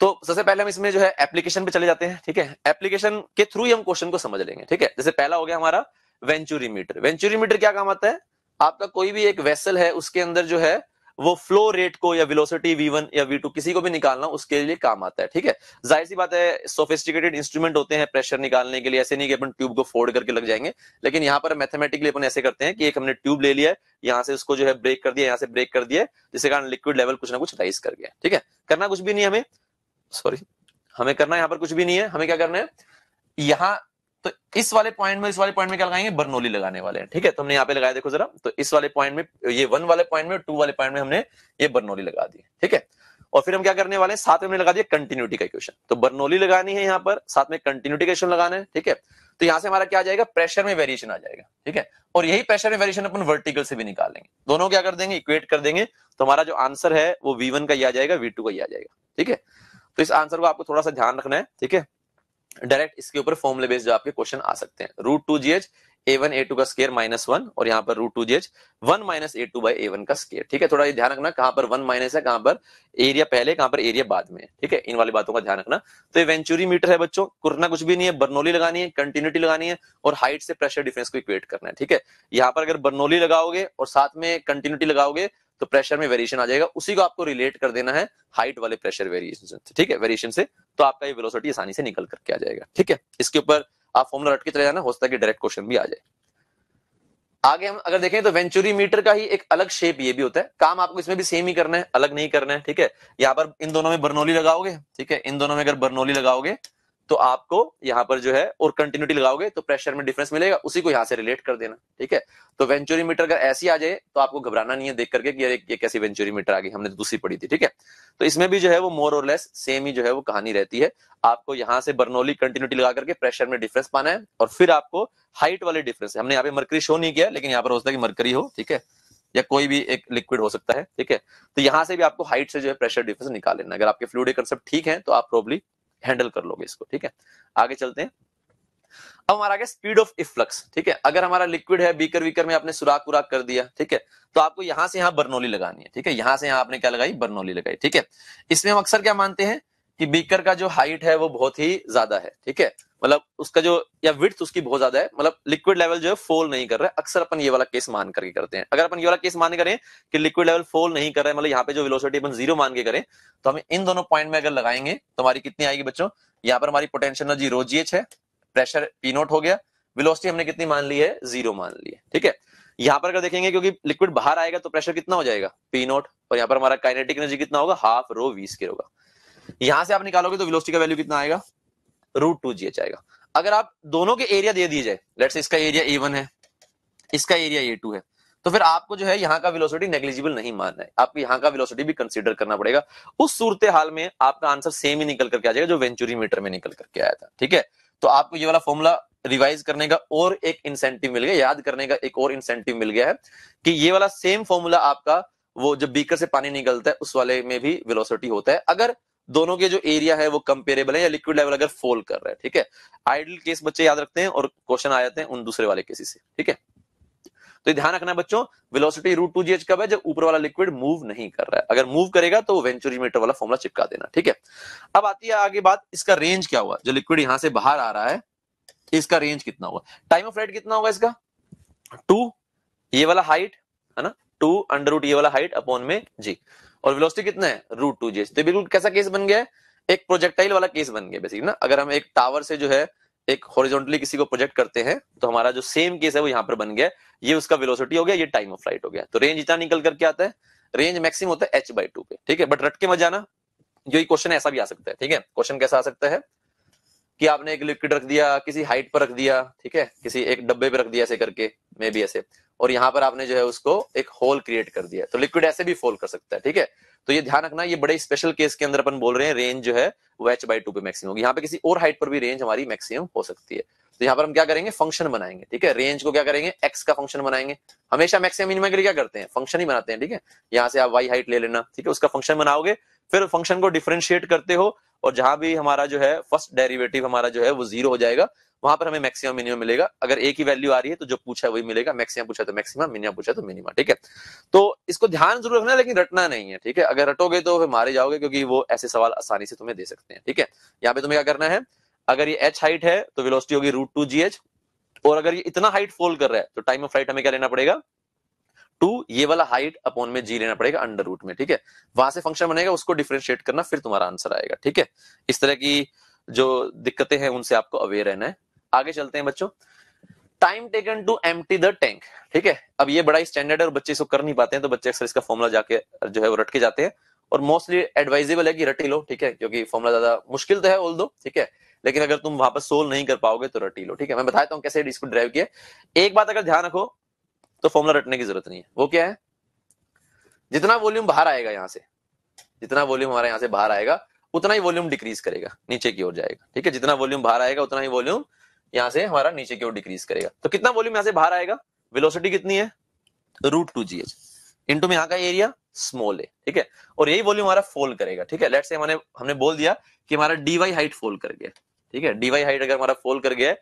Speaker 1: तो सबसे पहले हम इसमें जो है एप्लीकेशन पे चले जाते हैं ठीक है एप्लीकेशन के थ्रू ही हम क्वेश्चन को समझ लेंगे ठीक है जैसे पहला हो गया हमारा वेंचुरी मीटर वेंचुरी मीटर क्या काम आता है आपका कोई भी एक वेसल है उसके अंदर जो है वो फ्लो रेट को या वेलोसिटी वन या टू किसी को भी निकालना उसके लिए काम आता है ठीक है जाहिर सी बात है सोफिस्टिकेटेड इंस्ट्रूमेंट होते हैं प्रेशर निकालने के लिए ऐसे नहीं कि अपन ट्यूब को फोल्ड करके लग जाएंगे लेकिन यहाँ पर मैथमेटिकली अपन ऐसे करते हैं कि एक हमने ट्यूब ले लिया है यहाँ से उसको जो है ब्रेक कर दिया यहाँ से ब्रेक कर दिया जिसके कारण लिक्विड लेवल कुछ ना कुछ राइज कर गया ठीक है करना कुछ भी नहीं हमें सॉरी हमें करना यहाँ पर कुछ भी नहीं है हमें क्या करना है यहाँ तो इस वाले पॉइंट में इस वाले पॉइंट में क्या लगाएंगे बर्नोली लगाने वाले हैं ठीक है तो हमने यहाँ पे लगाया देखो जरा तो इस वाले पॉइंट में ये वन वाले पॉइंट में टू वाले पॉइंट में हमने ये बर्नोली लगा दी ठीक है और फिर हम क्या करने वाले हैं साथ में हमने लगा दिया कंटिन्यूटी का क्वेश्चन तो बर्नोली लगानी है यहाँ पर साथ में कंटिन्यूटी क्वेश्चन लगाना है ठीक है तो यहाँ से हमारा क्या आ जाएगा प्रेशर में वेरिएशन आ जाएगा ठीक है और यही प्रेशर में वेरिएशन अपन वर्टिकल से भी निकालेंगे दोनों क्या कर देंगे इक्वेट कर देंगे तो हमारा जो आंसर है वो वी का ही आ जाएगा वी का ही आ जाएगा ठीक है तो इस आंसर को आपको थोड़ा सा ध्यान रखना है ठीक है डायरेक्ट इसके ऊपर फॉर्मुले बेस्ड आपके क्वेश्चन आ सकते हैं root two g h a one a two का स्केयर माइनस वन और यहाँ पर root two g h one minus a two by A one का स्केयर ठीक है थोड़ा ध्यान रखना कहां पर वन माइनस है कहां पर एरिया पहले कहां पर एरिया बाद में ठीक है इन वाली बातों का ध्यान रखना तो ये वेंचुरी मीटर है बच्चों कुरना कुछ भी नहीं है बर्नोली लगानी है कंटिन्यूटी लगानी है और हाइट से प्रेशर डिफरेंस को इक्वेट करना है ठीक है यहाँ पर अगर बर्नोली लगाओगे और साथ में कंटिन्यूटी लगाओगे तो प्रेशर में वेरिएशन आ जाएगा उसी को आपको रिलेट कर देना है हाइट वाले प्रेशर वेरिएशन से ठीक है वेरिएशन से तो आपका ये वेलोसिटी आसानी से निकल करके आ जाएगा ठीक है इसके ऊपर आप फॉर्मुला रट के चले जाना हो सकता है कि डायरेक्ट क्वेश्चन भी आ जाए आगे हम अगर देखें तो वेंचुरी मीटर का ही एक अलग शेप ये भी होता है काम आपको इसमें भी सेम ही करना है अलग नहीं करना है ठीक है यहाँ पर इन दोनों में बर्नोली लगाओगे ठीक है इन दोनों में अगर बर्नोली लगाओगे तो आपको यहाँ पर जो है और कंटिन्यूटी लगाओगे तो प्रेशर में डिफरेंस मिलेगा उसी को यहाँ से रिलेट कर देना ठीक है तो वेंचुरी मीटर अगर ऐसी आ जाए तो आपको घबराना नहीं है देख करके कि यार ये कैसी वेंचुरी मीटर आ गई हमने तो दूसरी पढ़ी थी ठीक है तो इसमें भी जो है वो मोर और लेस सेम ही जो है वो कहानी रहती है आपको यहाँ से बर्नोली कंटिन्यूटी लगा करके प्रेशर में डिफरेंस पाना है और फिर आपको हाइट वाले डिफरेंस हमने यहाँ पे मरकरी शो नहीं किया लेकिन यहाँ पर हो सकता है कि मरकरी हो ठीक है या कोई भी एक लिक्विड हो सकता है ठीक है तो यहाँ से भी आपको हाइट से जो है प्रेशर डिफरेंस निकाल लेना अगर आपके फ्लूड कंसेप्ट ठीक है तो आप प्रॉब्ली हैंडल कर लोगे इसको ठीक है आगे चलते हैं अब हमारा आगे स्पीड ऑफ इफ्लक्स ठीक है अगर हमारा लिक्विड है बीकर वीकर में आपने सुराख उराख कर दिया ठीक है तो आपको यहां से यहां बर्नोली लगानी है ठीक है यहां से यहां आपने क्या लगाई बर्नोली लगाई ठीक है इसमें हम अक्सर क्या मानते हैं कि बीकर का जो हाइट है वो बहुत ही ज्यादा है ठीक है मतलब उसका जो या विथ उसकी बहुत ज्यादा है मतलब लिक्विड लेवल जो है फोल नहीं कर रहा है अक्सर अपन ये वाला केस मान करके करते हैं अगर अपन ये वाला केस मान करें कि लिक्विड लेवल फोल नहीं कर रहा है मतलब यहाँ पे जो वेलोसिटी अपन जीरो मान के करें तो हम इन दोनों पॉइंट में अगर लगाएंगे तो हमारी कितनी आएगी बच्चों यहाँ पर हमारी पोटेंशियल एनर्जी रो है प्रेशर पीनोट हो गया विलोसिटी हमने कितनी मान ली है जीरो मान ली है ठीक है यहाँ पर अगर देखेंगे क्योंकि लिक्विड बाहर आएगा तो प्रेशर कितना हो जाएगा पी नोट और यहाँ पर हमारा काइनेटिक एनर्जी कितना होगा हाफ रो वी स्केर होगा यहां से आप निकालोगे तो वेलोसिटी का वैल्यू कितना आएगा रूट टू जी एच आएगा अगर आप दोनों के एरिया दे दिए जाए लेट से इसका एरिया ए वन है इसका एरिया ए टू है तो फिर आपको जो है यहाँ का वेलोसिटी नेग्लिजिबल नहीं मानना है आपको यहाँ का वेलोसिटी भी कंसिडर करना पड़ेगा उस सूरत हाल में आपका आंसर सेम ही निकल करके आ जाएगा जो वेंचुरी मीटर में निकल करके आया था ठीक है तो आपको ये वाला फॉर्मूला रिवाइज करने का और एक इंसेंटिव मिल गया याद करने का एक और इंसेंटिव मिल गया है कि ये वाला सेम फॉर्मूला आपका वो जब बीकर से पानी निकलता है उस वाले में भी वेलोसिटी होता है अगर दोनों के जो एरिया है वो कंपेरेबल है या लिक्विड लेवल अगर फोल कर रहा है ठीक है आइडल केस बच्चे याद रखते हैं और क्वेश्चन आ जाते हैं उन दूसरे वाले केसेस से ठीक है तो ध्यान रखना बच्चों वेलोसिटी रूट टू जी कब है जब ऊपर वाला लिक्विड मूव नहीं कर रहा है अगर मूव करेगा तो वेंचुरी मीटर वाला फॉर्मुला चिपका देना ठीक है अब आती है आगे बात इसका रेंज क्या हुआ जो लिक्विड यहां से बाहर आ रहा है इसका रेंज कितना हुआ टाइम ऑफ फ्लाइट कितना होगा इसका टू ये वाला हाइट है ना टू अंडर रूट ये वाला हाइट अपॉन में जी और वेलोसिटी कितना है रूट टू जी तो बिल्कुल कैसा केस बन गया एक प्रोजेक्टाइल वाला केस बन गया बेसिकली ना अगर हम एक टावर से जो है एक हॉरिजॉन्टली किसी को प्रोजेक्ट करते हैं तो हमारा जो सेम केस है वो यहाँ पर बन गया ये उसका वेलोसिटी हो गया ये टाइम ऑफ फ्लाइट हो गया तो रेंज इतना निकल करके आता है रेंज मैक्सिमम होता है एच बाई टू पे ठीक है बट रट के मत जाना जो ये क्वेश्चन ऐसा भी आ सकता है ठीक है क्वेश्चन कैसा आ सकता है कि आपने एक लिक्विड रख दिया किसी हाइट पर रख दिया ठीक है किसी एक डब्बे पे रख दिया ऐसे करके मे बी ऐसे और यहाँ पर आपने जो है उसको एक होल क्रिएट कर दिया तो लिक्विड ऐसे भी फोल कर सकता है ठीक है तो ये ध्यान रखना ये बड़े स्पेशल केस के अंदर अपन बोल रहे हैं रेंज जो है वो एच बाई टू पे मैक्सिमम होगी यहाँ पे किसी और हाइट पर भी रेंज हमारी मैक्सिमम हो सकती है तो यहाँ पर हम क्या करेंगे फंक्शन बनाएंगे ठीक है रेंज को क्या करेंगे एक्स का फंक्शन बनाएंगे हमेशा मैक्सिमम मिनिमम के लिए क्या करते हैं फंक्शन ही बनाते हैं ठीक है यहाँ से आप वाई हाइट ले लेना ठीक है उसका फंक्शन बनाओगे फिर फंक्शन को डिफ्रेंशिएट करते हो और जहां भी हमारा जो है फर्स्ट डेरिवेटिव हमारा जो है वो जीरो हो जाएगा वहां पर हमें मैक्सिमम मिनिमम मिलेगा अगर ए की वैल्यू आ रही है तो जो पूछा है वही मिलेगा मैक्सिमम पूछा तो मैक्सिमम मिनिमम पूछा तो मिनिमम ठीक है तो इसको ध्यान जरूर रखना लेकिन रटना नहीं है ठीक है अगर रटोगे तो फिर मारे जाओगे क्योंकि वो ऐसे सवाल आसानी से तुम्हें दे सकते हैं ठीक है यहाँ पे तुम्हें क्या करना है अगर ये एच हाइट है तो विलोस्टी होगी रूट टू जी एच और अगर ये इतना हाइट फोल्ड कर रहा है तो टाइम ऑफ फ्लाइट हमें क्या लेना पड़ेगा टू ये वाला हाइट अपॉन में जी लेना पड़ेगा अंडर रूट में ठीक है वहां से फंक्शन बनेगा उसको डिफ्रेंशिएट करना फिर तुम्हारा आंसर आएगा ठीक है इस तरह की जो दिक्कतें हैं उनसे आपको अवेयर रहना है आगे चलते हैं बच्चों टाइम टेकन टू एम द टैंक ठीक है अब ये बड़ा स्टैंडर्ड है और बच्चे इसको कर नहीं पाते हैं तो बच्चे अक्सर इसका फॉर्मुला जाके जो है वो रट के जाते हैं और मोस्टली एडवाइजेबल है कि रटी लो ठीक है क्योंकि फॉर्मुला ज्यादा मुश्किल तो है ऑल दो ठीक है लेकिन अगर तुम वापस सोल्व नहीं कर पाओगे तो रटी लो ठीक है मैं बताता हूँ कैसे इसको ड्राइव किया एक बात अगर ध्यान रखो तो फॉर्मूला रटने की जरूरत नहीं है वो क्या है जितना वॉल्यूम बाहर आएगा यहाँ से जितना वॉल्यूम हमारा यहाँ से बाहर आएगा उतना ही वॉल्यूम डिक्रीज करेगा नीचे की ओर जाएगा ठीक है जितना वॉल्यूम बाहर आएगा उतना ही वॉल्यूम यहाँ से हमारा नीचे की ओर डिक्रीज करेगा तो कितना वॉल्यूम यहाँ से बाहर आएगा वेलोसिटी कितनी है root two g h into में यहाँ का एरिया स्मॉल है ठीक है और यही वॉल्यूम हमारा फोल करेगा ठीक है लेट से हमने हमने बोल दिया कि हमारा डीवाई हाइट फोल कर गया ठीक है डीवाई हाइट अगर हमारा फोल कर गया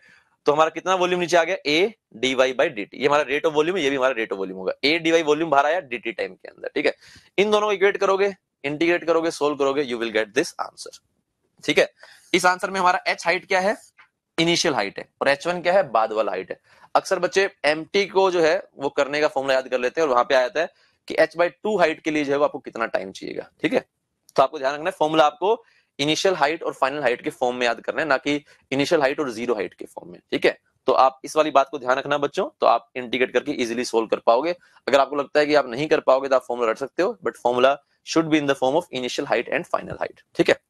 Speaker 1: तो हमारा कितना वॉल्यूम नीचे आ गया A d y by d t हमारा रेट ऑफ वॉल्यूम है ये भी हमारा रेट ऑफ वॉल्यूम होगा ए डी वाई वॉल्यूम बाहर आया डी टी टाइम के अंदर ठीक है इन दोनों को इक्वेट करोगे इंटीग्रेट करोगे सोल्व करोगे you will get this answer ठीक है इस आंसर में हमारा एच हाइट क्या है इनिशियल हाइट है और एच वन क्या है बाद वाला हाइट है अक्सर बच्चे एम को जो है वो करने का फॉर्मुला याद कर लेते हैं और वहां पे आया है कि एच बाई टू हाइट के लिए जो है वो आपको कितना टाइम चाहिएगा ठीक है तो आपको ध्यान रखना है फॉर्मुला आपको इनिशियल हाइट और फाइनल हाइट के फॉर्म में याद करना है ना कि इनिशियल हाइट और जीरो हाइट के फॉर्म में ठीक है तो आप इस वाली बात को ध्यान रखना बच्चों तो आप इंटीग्रेट करके इजिली सोल्व कर पाओगे अगर आपको लगता है कि आप नहीं कर पाओगे तो आप फॉर्मुला रख सकते हो but formula should be in the form of initial height and final height ठीक है